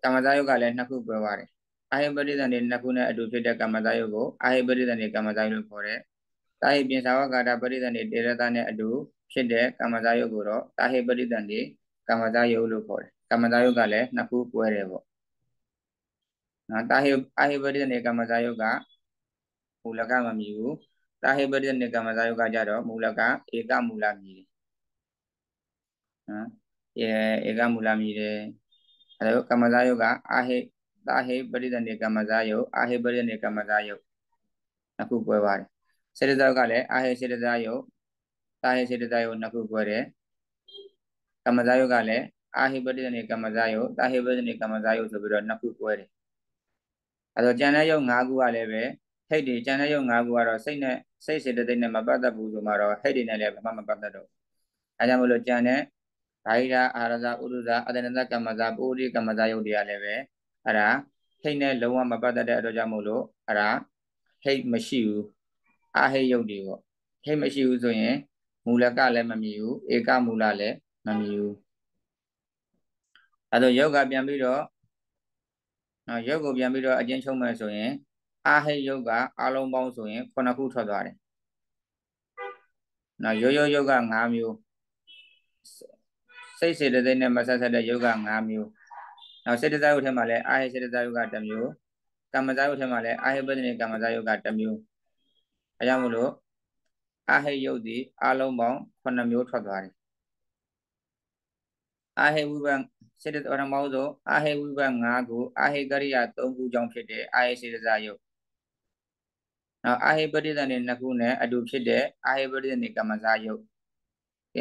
ကမ္မဇာယုတ်ကလည်းနှစ်ခုပြောပါတယ်အာဟိပရိသန်တွေနှစ်ခုနဲ့အတူဖြစ်တဲ့ကမ္မဇာယုတ်ကိုအာဟိပရိသန်တွေကမ္မဇာယုတ်လို့ခေါ်တယ်။တာဟိပြင်သာဝကာတာပရိသန်တွေတေရတာနဲ့အတူဖြစ်တဲ့ကမ္မဇာယုတ်ကိုတော့တာဟိပရိသန်တွေကမ္မဇာယုတ်လို့ခေါ်တယ်။ကမ္မဇာယုတ်ကလည်းနှစ်ခုပွဲတယ်ပေါ့။နော်တာဟိအာဟိပရိသန်တွေကမ္မဇာယုတ်ကမူလကမမြည်ဘူး။တာဟိပရိသန်တွေကမ္မဇာယုတ်ကကြတော့မူလကဧကမူလမြည်တယ်။နော်ဧကမူလမြည်တယ်။အဲဒါကမ္မဇာယုတ်ကအာဟိတာဟိပရိသနေကမ္မဇာယုတ်အာဟိပရိသနေကမ္မဇာယုတ်နှစ်ခုပွဲပါတယ်စေတဇာကလည်းအာဟိစေတဇာယုတ်တာဟိစေတဇာယုတ်နှစ်ခုပွဲတယ်ကမ္မဇာယုတ်ကလည်းအာဟိပရိသနေကမ္မဇာယုတ်တာဟိပရိသနေကမ္မဇာယုတ်ဆိုပြီးတော့နှစ်ခုပွဲတယ်အဲတော့ကျန်တဲ့ယုတ်၅ခုကလည်းပဲထိတ်တွေကျန်တဲ့ယုတ်၅ခုကတော့စိတ်နဲ့စိတ်စေတသိက်နဲ့မပတ်သက်ဘူးဆိုမှတော့ဟိတ်တွေနဲ့လည်းဘာမှမပတ်သက်တော့အဲကြောင့်မလို့ကြံတဲ့ဓာိရာအာရဇာဥဒ္ဒဇာအတဏ္ဍကမ္မဇာပုရိကမ္မဇာယုတ်တရားလည်းပဲအဲ့ဒါဟိတ်နဲ့လုံးဝမပတ်သက်တဲ့အတွက်ကြောင့်မို့လို့အဲ့ဒါဟိတ်မရှိဘူးအဟိတ်ယုတ်တွေပေါ့ဟိတ်မရှိဘူးဆိုရင်မူလကလည်းမမြည်ဘူးဧကမူလလည်းမမြည်ဘူးအဲ့တော့ယောဂပြန်ပြီးတော့နော်ယောဂကိုပြန်ပြီးတော့အကျဉ်းချုပ်မယ်ဆိုရင်အာဟိတ်ယောဂအလုံးပေါင်းဆိုရင်ခုနှစ်ခုထွက်သွားတယ်နော်ယောယောယောဂ5မျိုးစိတ်စေတသိက်နဲ့မဆက်ဆက်တဲ့ယောဂ5မျိုးနောက်စေတဇာယုထဲမှာလည်းအာဟိစေတဇာယုကတစ်မျိုးကမ္မဇာယုထဲမှာလည်းအာဟိပဒနေကမ္မဇာယုကတစ်မျိုးအဲကြောင့်မလို့အာဟိယုတ်ဒီအလုံးပေါင်း9မျိုးထွက်သွားတယ်အာဟိဝိဘံစေတပထမဆုံးအာဟိဝိဘံ5ခုအာဟိကရိယာ3ခုကြောင့်ဖြစ်တဲ့အာဟိစေတဇာယုတ်နောက်အာဟိပတိသနေ2ခုနဲ့အတူဖြစ်တဲ့အာဟိပတိသနေကမ္မဇာယုတ်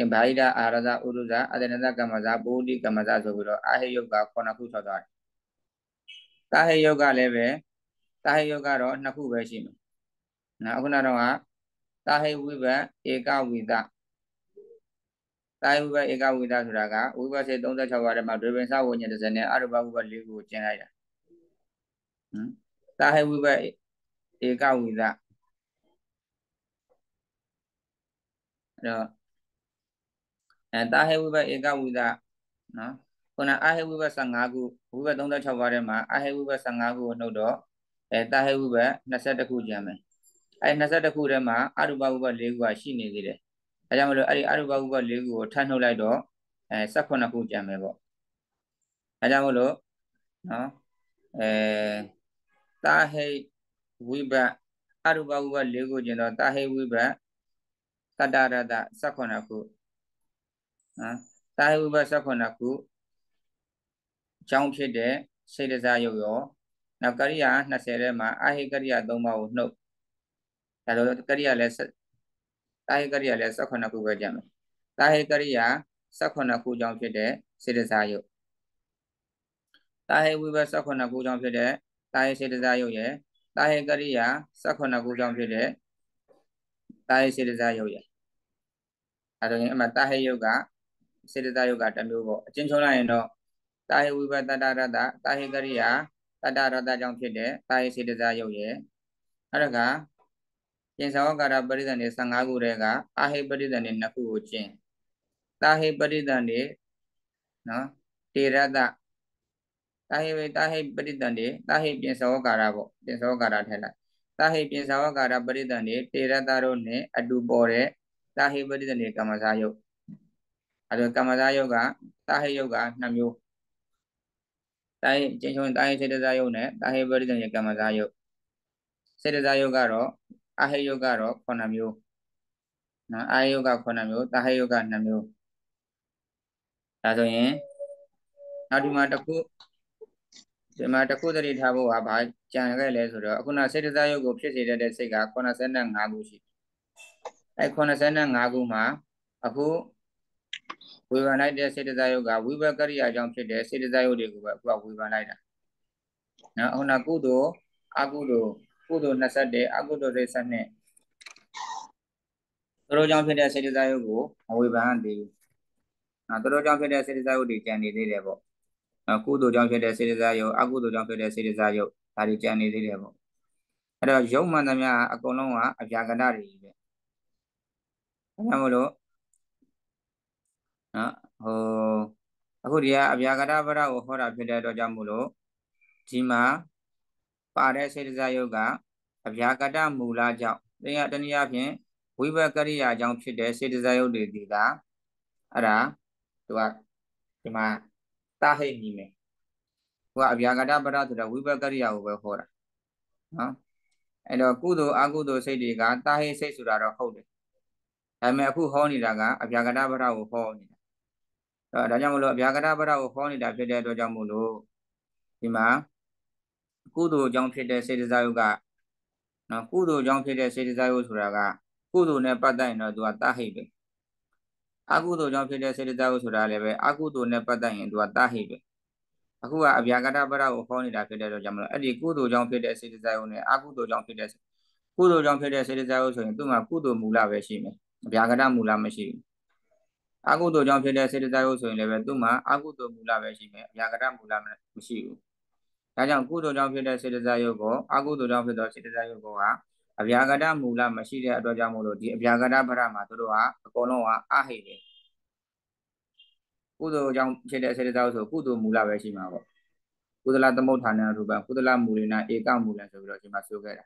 င်ဘာဟိတအာရဇဥရုဇအတနဇကမ္မဇပုဒိကမ္မဇဆိုပြီးတော့အာဟိယုတ်က9ခုထွက်သွားတယ်။တာဟိယုတ်ကလည်းပဲတာဟိယုတ်ကတော့2ခုပဲရှိမယ်။နော်အခုနတော့ကတာဟိဝိဘဧကဝိတတာဟိဝိဘဧကဝိတဆိုတာကဝိဘစေ36ပါးထဲမှာဒွေပင်စဝဉ္ဇ30နဲ့အရူပဝိဘ၄ခုကျင်လိုက်တာ။ဟမ်တာဟိဝိဘဧကဝိတအဲ့တော့အဲတာဟေဝိဘဧကဝိဒနော်ခုနအာဟေဝိဘ15ခုဝိဘ36ပါးထဲမှာအာဟေဝိဘ15ခုကိုနှုတ်တော့အဲတာဟေဝိဘ22ခုကျန်မယ်အဲ22ခုထဲမှာအရုပဝိဘ4ခုကရှိနေသေးတယ်ဒါကြောင့်မလို့အဲ့ဒီအရုပဝိဘ4ခုကိုထပ်နှုတ်လိုက်တော့အဲ18ခုကျန်မယ်ပေါ့ဒါကြောင့်မလို့နော်အဲတာဟေဝိဘအရုပဝိဘ4ခုကျင်တော့တာဟေဝိဘတတရတ18ခုနော်တာယဥပ18ခုအကြောင်းဖြစ်တဲ့စေတစာယုတ်ရောနောက်ကရိယာ20ထဲမှာအာဟိကရိယာ3ပါးကိုနှုတ်ဒါတော့ကရိယာလည်းတာဟိကရိယာလည်း18ခုပဲကြမယ်တာဟိကရိယာ18ခုအကြောင်းဖြစ်တဲ့စေတစာယုတ်တာဟိဝိဘ18ခုအကြောင်းဖြစ်တဲ့တာဟိစေတစာယုတ်ရဲ့တာဟိကရိယာ18ခုအကြောင်းဖြစ်တဲ့တာဟိစေတစာယုတ်ရဲ့အဲဒါဆိုရင်အမှတာဟိယုတ်ကစေတသာယုတ်ကတစ်မျိုးပေါ့အချင်းချုပ်လိုက်ရင်တော့တာဟိဝိပတ္တရတ္တတာဟိကရိယာတတ္တရတ္တကြောင့်ဖြစ်တဲ့တာဟိစေတသာယုတ်ရဲ့အဲ့ဒါကကျင်ဆောင်ကာရပရိသန်နေ15ခုတည်းကအာဟိပရိသန်နေ2ခုကိုကျင်တာဟိပရိသန်နေနော်တေရတ္တတာဟိဝေတာဟိပရိသန်နေတာဟိပြင်ဆောင်ကာရပေါ့ပြင်ဆောင်ကာရထည့်လိုက်တာဟိပြင်ဆောင်ကာရပရိသန်နေတေရတ္တတို့နဲ့အတူပေါ်တဲ့တာဟိပရိသန်နေကမ္မစာယုတ်အဲဒါကမ္မဇာယုတ်ကတာဟိယုတ်က2မျိုးတာဟိကျင်းချုံတာဟိစေတဇာယုတ်နဲ့တာဟိပရိသံရဲ့ကမ္မဇာယုတ်စေတဇာယုတ်ကတော့အာဟိယုတ်ကတော့9မျိုးနော်အာဟိယုတ်က9မျိုးတာဟိယုတ်က2မျိုးဒါဆိုရင်နောက်ဒီမှာတစ်ခုဒီမှာတစ်ခုသတိထားဖို့ကဘာကြံခဲ့လဲဆိုတော့အခုနစိတ်တစားယုတ်ကိုဖြစ်စေတတ်တဲ့စိတ်က85ခုရှိအဲ85ခုမှာအခုဝေဖန်လိုက်တဲ့စေတသာယုတ်ကဝိဘကရိယာကြောင့်ဖြစ်တဲ့စေတသာယုတ်တွေကိုပဲအခုကဝေဖန်လိုက်တာနော်ဟိုနာကုသိုလ်အကုသိုလ်ကုသိုလ်20တဲ့အကုသိုလ်32သူတို့ကြောင့်ဖြစ်တဲ့စေတသာယုတ်ကိုမဝေဖန်သေးဘူး။နော်သူတို့ကြောင့်ဖြစ်တဲ့စေတသာယုတ်တွေကြံနေသေးတယ်ပေါ့။နော်ကုသိုလ်ကြောင့်ဖြစ်တဲ့စေတသာယုတ်အကုသိုလ်ကြောင့်ဖြစ်တဲ့စေတသာယုတ်ဒါတွေကြံနေသေးတယ်ပေါ့။အဲ့တော့ယုတ်မှန်သမျှအကုန်လုံးကအပြာကဏ္ဍတွေကြီးပဲ။ဒါကြောင့်မလို့နော်ဟိုအခုဒီကအဗျာကတပရကိုဟောတာဖြစ်တဲ့အတွက်ကြောင့်မို့လို့ဒီမှာပါတဲ့စေတစာယုတ်ကအဗျာကတမူလကြောင့်တရားတနည်းအားဖြင့်ဝိဘကရိယာကြောင့်ဖြစ်တဲ့စေတစာယုတ်တွေဒီကအဲ့ဒါသူကဒီမှာတာဟိတ်မိမယ်ဟိုကအဗျာကတပရဆိုတဲ့ဝိဘကရိယာကိုပဲဟောတာနော်အဲ့တော့ကုသိုလ်အကုသိုလ်စိတ်တွေကတာဟိတ်စိတ်ဆိုတာတော့ဟုတ်တယ်ဒါပေမဲ့အခုဟောနေတာကအဗျာကတပရကိုဟောနေတာအဲဒါကြောင့်မလို့အဗျာကရပရကိုခေါ်နေတာဖြစ်တဲ့အတွက်ကြောင့်မို့လို့ဒီမှာကုသိုလ်အကြောင်းဖြစ်တဲ့စေတစာယုကနော်ကုသိုလ်အကြောင်းဖြစ်တဲ့စေတစာယုဆိုတာက ကုသိုလ်နဲ့ပတ်သက်ရင်တော့သူကတဟိတ်ပဲအကုသိုလ်ကြောင့်ဖြစ်တဲ့စေတစာယုဆိုတာလည်းပဲအကုသိုလ်နဲ့ပတ်သက်ရင်သူကတဟိတ်ပဲအခုကအဗျာကရပရကိုခေါ်နေတာဖြစ်တဲ့တော့ကြောင့်မလို့အဲ့ဒီကုသိုလ်ကြောင့်ဖြစ်တဲ့စေတစာယုနဲ့အကုသိုလ်ကြောင့်ဖြစ်တဲ့ကုသိုလ်ကြောင့်ဖြစ်တဲ့စေတစာယုဆိုရင်သူ့မှာကုသိုလ်မူလပဲရှိမယ်အဗျာကရမူလမရှိဘူးအကုသိုလ်ကြောင့်ဖြစ်တဲ့စေတသိက်ဟုတ်ဆိုရင်လည်းပဲသူ့မှာအကုသိုလ်မူလပဲရှိမယ်အရာကရမူလမရှိဘူးဒါကြောင့်ကုသိုလ်ကြောင့်ဖြစ်တဲ့စေတသိက်ရုပ်ကိုအကုသိုလ်ကြောင့်ဖြစ်သောစေတသိက်ရုပ်ကိုဟာအဗျာကတမူလမရှိတဲ့အတွက်ကြောင့်မို့လို့ဒီအဗျာကတပရမှာသူတို့ဟာအကုန်လုံးဟာအဟိတ်ပဲကုသိုလ်ကြောင့်ဖြစ်တဲ့စေတသိက်ဆိုကုသိုလ်မူလပဲရှိမှာပေါ့ကုသလသမုဋ္ဌာနရူပံကုသလမူလနာဧကမူလံဆိုပြီးတော့ဒီမှာဆိုခဲ့တာ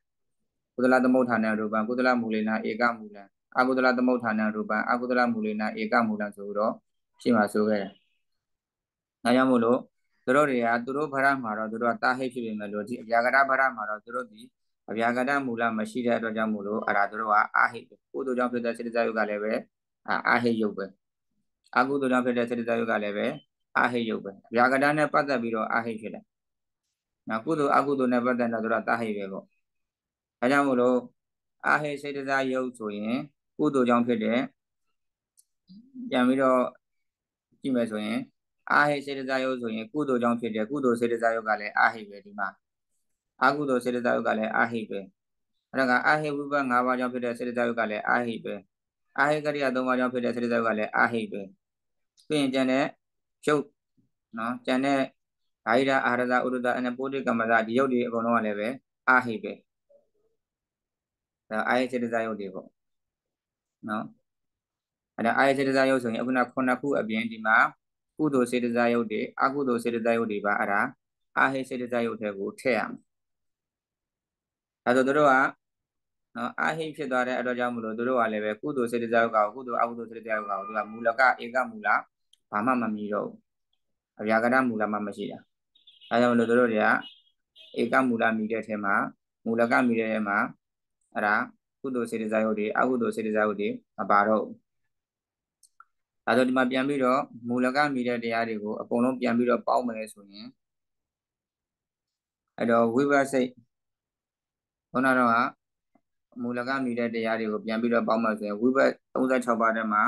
ကုသလသမုဋ္ဌာနရူပံကုသလမူလနာဧကမူလံအာကုသလသမုဋ္ဌာဏရူပံအာကုသလမူလနာဧကမူလံဆိုပြီးတော့ဖြစ်မှာဆိုခဲ့တယ်။ဒါကြောင့်မို့လို့သူတို့တွေကသူတို့ဗရမှာတော့သူတို့ကတာဟိတ်ဖြစ်ပေမဲ့လို့ဒီအဗျာကရဗရမှာတော့သူတို့ဒီအဗျာကရမူလမရှိတဲ့အတွက်ကြောင့်မို့လို့အဲ့ဒါသူတို့ကအာဟိတ်ကိုယ်တို့ကြောင့်ဖြစ်တဲ့စေတသာယုတ်ကလည်းပဲအာဟိတ်ယုတ်ပဲ။အာကုသလဖြစ်တဲ့စေတသာယုတ်ကလည်းပဲအာဟိတ်ယုတ်ပဲ။အဗျာကရနဲ့ပတ်သက်ပြီးတော့အာဟိတ်ဖြစ်တယ်။နော်ကုသိုလ်အကုသိုလ်နဲ့ပတ်သက်တာသူတို့ကတာဟိတ်ပဲပေါ့။ဒါကြောင့်မို့လို့အာဟိတ်စေတသာယုတ်ဆိုရင်ကုသိုလ်ကြောင့်ဖြစ်တဲ့ပြန်ပြီးတော့ကြည့်မယ်ဆိုရင်အာဟိစေတဇာယုဆိုရင်ကုသိုလ်ကြောင့်ဖြစ်တဲ့ကုသိုလ်စေတဇာယုကလည်းအာဟိပဲဒီမှာအာကုသိုလ်စေတဇာယုကလည်းအာဟိပဲအဲ့ဒါကအာဟိဝိပ၅ပါးကြောင့်ဖြစ်တဲ့စေတဇာယုကလည်းအာဟိပဲအာဟိကရိယာ၃ပါးကြောင့်ဖြစ်တဲ့စေတဇာယုကလည်းအာဟိပဲပြီးရင်ကျန်တဲ့ရုပ်နော်ကျန်တဲ့ဓာယိတာအာရဇဥရဒအနပုဒိကမဇဒီရုပ်တွေအကုန်လုံးကလည်းပဲအာဟိပဲဒါအာဟိစေတဇာယုတွေပေါ့နော်အဲ့ဒါအာယစေတစာယုတ်ဆိုရင်အခုနခုနှစ်ခုအပြင်ဒီမှာကုသိုလ်စေတစာယုတ်တွေအကုသိုလ်စေတစာယုတ်တွေပါအဲ့ဒါအာဟိစေတစာယုတ်တွေကိုထည့်ရမယ်ဒါဆိုတို့ကနော်အာဟိဖြစ်သွားတဲ့အတွက်ကြောင့်မလို့တို့ကလည်းပဲကုသိုလ်စေတစာယုတ်ကကုသိုလ်အကုသိုလ်စေတစာယုတ်ကတို့ကမူလကဧကမူလဘာမှမမီတော့ဘူးအဗျာကရမူလမှမရှိတာဒါကြောင့်မလို့တို့တွေကဧကမူလမီတဲ့ထဲမှာမူလကမီတဲ့ထဲမှာအဲ့ဒါကုသိုလ်စေတစာယုတ်တွေအကုသိုလ်စေတစာယုတ်တွေမပါတော့ဘူး။အဲဒါဒီမှာပြန်ပြီးတော့မူလကမိတဲ့တရားတွေကိုအကုန်လုံးပြန်ပြီးတော့ပေါင်းမယ်ဆိုရင်အဲတော့ဝိပဿစိတ်ခုနတော့ကမူလကမိတဲ့တရားတွေကိုပြန်ပြီးတော့ပေါင်းမယ်ဆိုရင်ဝိပဿ36ပါးထဲမှာ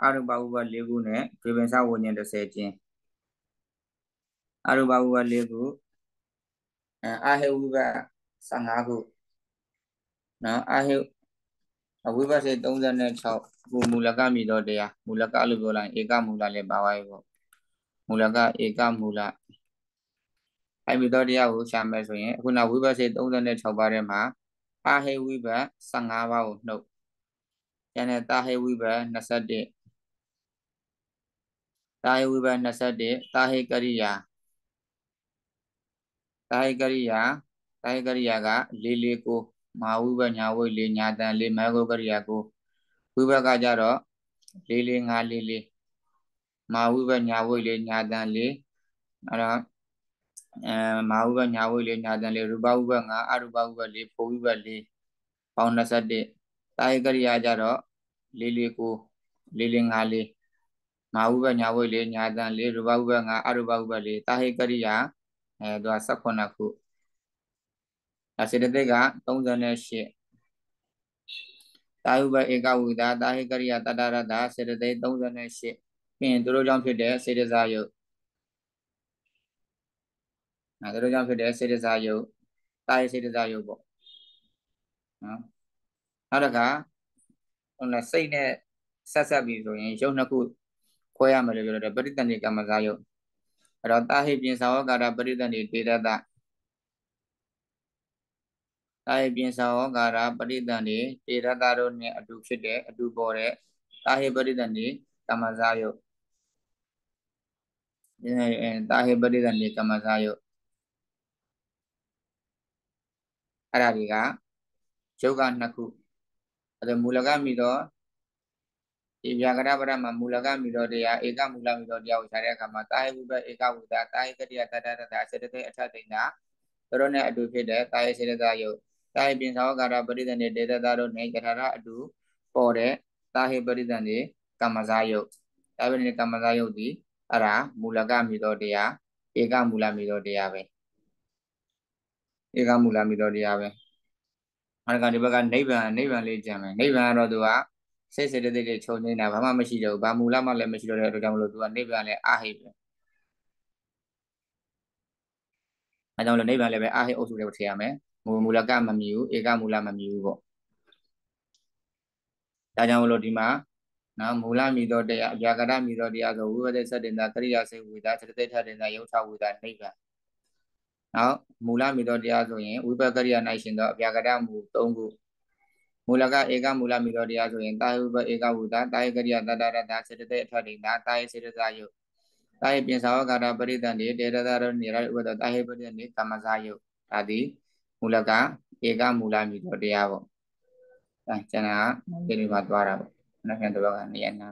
အရုပဝိပဿ၄ခုနဲ့ဒွေပင်စဝဉ္ဇဉ်30ကျင်းအရုပဝိပဿ၄ခုအာဟေဝိပဿ15ခုနော်အာဟိအဝိပဿနာ36ခုမူလကမိတော့တရားမူလကလို့ပြောလိုက်ဧကမူလလည်းပါပါပြီပေါ့မူလကဧကမူလအဲ့မိတော့တရားကိုရှာမယ်ဆိုရင်အခုနောက်ဝိပဿနာ36ပါးထဲမှာအာဟိဝိပတ်15ပါးကိုနှုတ်ကျန်တဲ့တာဟိဝိပတ်21တာဟိဝိပ21တာဟိကရိယာတာဟိကရိယာတာဟိကရိယာက4 4 9မဟာဝိဘညာဝိလေးညာတန်လေးမဂ္ဂကရိယာကိုဝိဘကကြတော့လေးလေးငါးလေးလေးမဟာဝိဘညာဝိလေးညာတန်လေးအဲ့တော့အဲမဟာဝိဘညာဝိလေးညာတန်လေးရူပဝိဘငါအရူပဝိဘလေးဖို့ဝိဘလေးပေါင်း21တာယကရိယာကြတော့လေးလေးကိုလေးလေးငါးလေးမဟာဝိဘညာဝိလေးညာတန်လေးရူပဝိဘငါအရူပဝိဘလေးတာဟိကရိယာအဲသူက18ခုဒါစေတသိက်က38တာယုဘဧကဝိဒာတာဟိကရိယတတရတာစေတသိက်38ပြီးရင်တို့ကြောင့်ဖြစ်တဲ့စေတစာယုတ်နော်တို့ကြောင့်ဖြစ်တဲ့စေတစာယုတ်တာယစေတစာယုတ်ပေါ့နော်နောက်တစ်ခါဟိုနစိတ်နဲ့ဆက်ဆက်ပြီးဆိုရင်ယုတ်နှစ်ခုခွဲရမယ်လို့ပြောတယ်ပရိသန္တိကမ္မစာယုတ်အဲ့တော့တာဟိပြင်စာဝကာရပရိသန္တိဒေတတကာယပြင်စာဩကာရပရိသန္တိတေရတာတို့နဲ့အတူဖြစ်တဲ့အတူပေါ်တဲ့တာဟိပရိသန္တိကမ္မဇာယုတာဟိပရိသန္တိကမ္မဇာယုအဲ့ဒါတွေကယုတ်ကနှစ်ခုအဲ့ဒါမူလကမိတော့ဒီဗျာကရပရမှာမူလကမိတော်တရားဧကမူလမိတော်တရားကိုရှာတဲ့အခါမှာတာယဝိပဧကဝုဒတာတာယကတိယတတတတအစေတသိအထသိဏတို့နဲ့အတူဖြစ်တဲ့တာယစေတသာယုတ်တာဟိပင်သာဝကာရပရိသန္တိတေတတာတို့၌ကထာရအတူပေါ်တဲ့တာဟိပရိသန္တိကမ္မဇာယုတ်တာဟိပရိသန္တိကမ္မဇာယုတ်သည်အရာမူလကမြည်တော်တရားဧကမူလမြည်တော်တရားပဲဧကမူလမြည်တော်တရားပဲအဲ့ဒါကဒီဘက်ကနိဗ္ဗာန်နိဗ္ဗာန်လေးကြံမယ်နိဗ္ဗာန်ကတော့သူကစိတ်စေတသိက်တွေချုပ်နေတာဘာမှမရှိတော့ဘူးဘာမူလမှလည်းမရှိတော့တဲ့အတွက်ကြောင့်မလို့သူကနိဗ္ဗာန်လည်းအဟိပဲအဲကြောင့်လို့နိဗ္ဗာန်လည်းပဲအဟိအုပ်စုတွေကိုထည့်ရမယ်မူလကမမီဘူးဧကမူလမမီဘူးပေါ့ဒါကြောင့်မလို့ဒီမှာနော်မူလမီသောတရားအပြာကရမီသောတရားဆိုဝိဝဒသတ္တင်သာကရိယာစေဝေဒသတ္တိထတင်သာယုထဝေဒနိဗ္ဗာန်နောက်မူလမီသောတရားဆိုရင်ဝိပကရိယာ၌ရှင်သောအပြာကရမူ၃ခုမူလကဧကမူလမီသောတရားဆိုရင်တာယဝိပဧကဝုဒတာယကရိယာတတရတသတ္တိအထတင်သာတာယစေတဇာယုတာယပြင်သာဝကာရပရိသန္တိတေရသရနေရဥပဒတာယပရိသန္တိကမ္မဇာယုဒါသည်မူလကဧကမူလမြည်တော်တရားပေါ့အဲကျန်တာကမလေးတွေမှာသွားတာပေါ့နောက်ပြန်တစ်ပတ်ကနေရနာ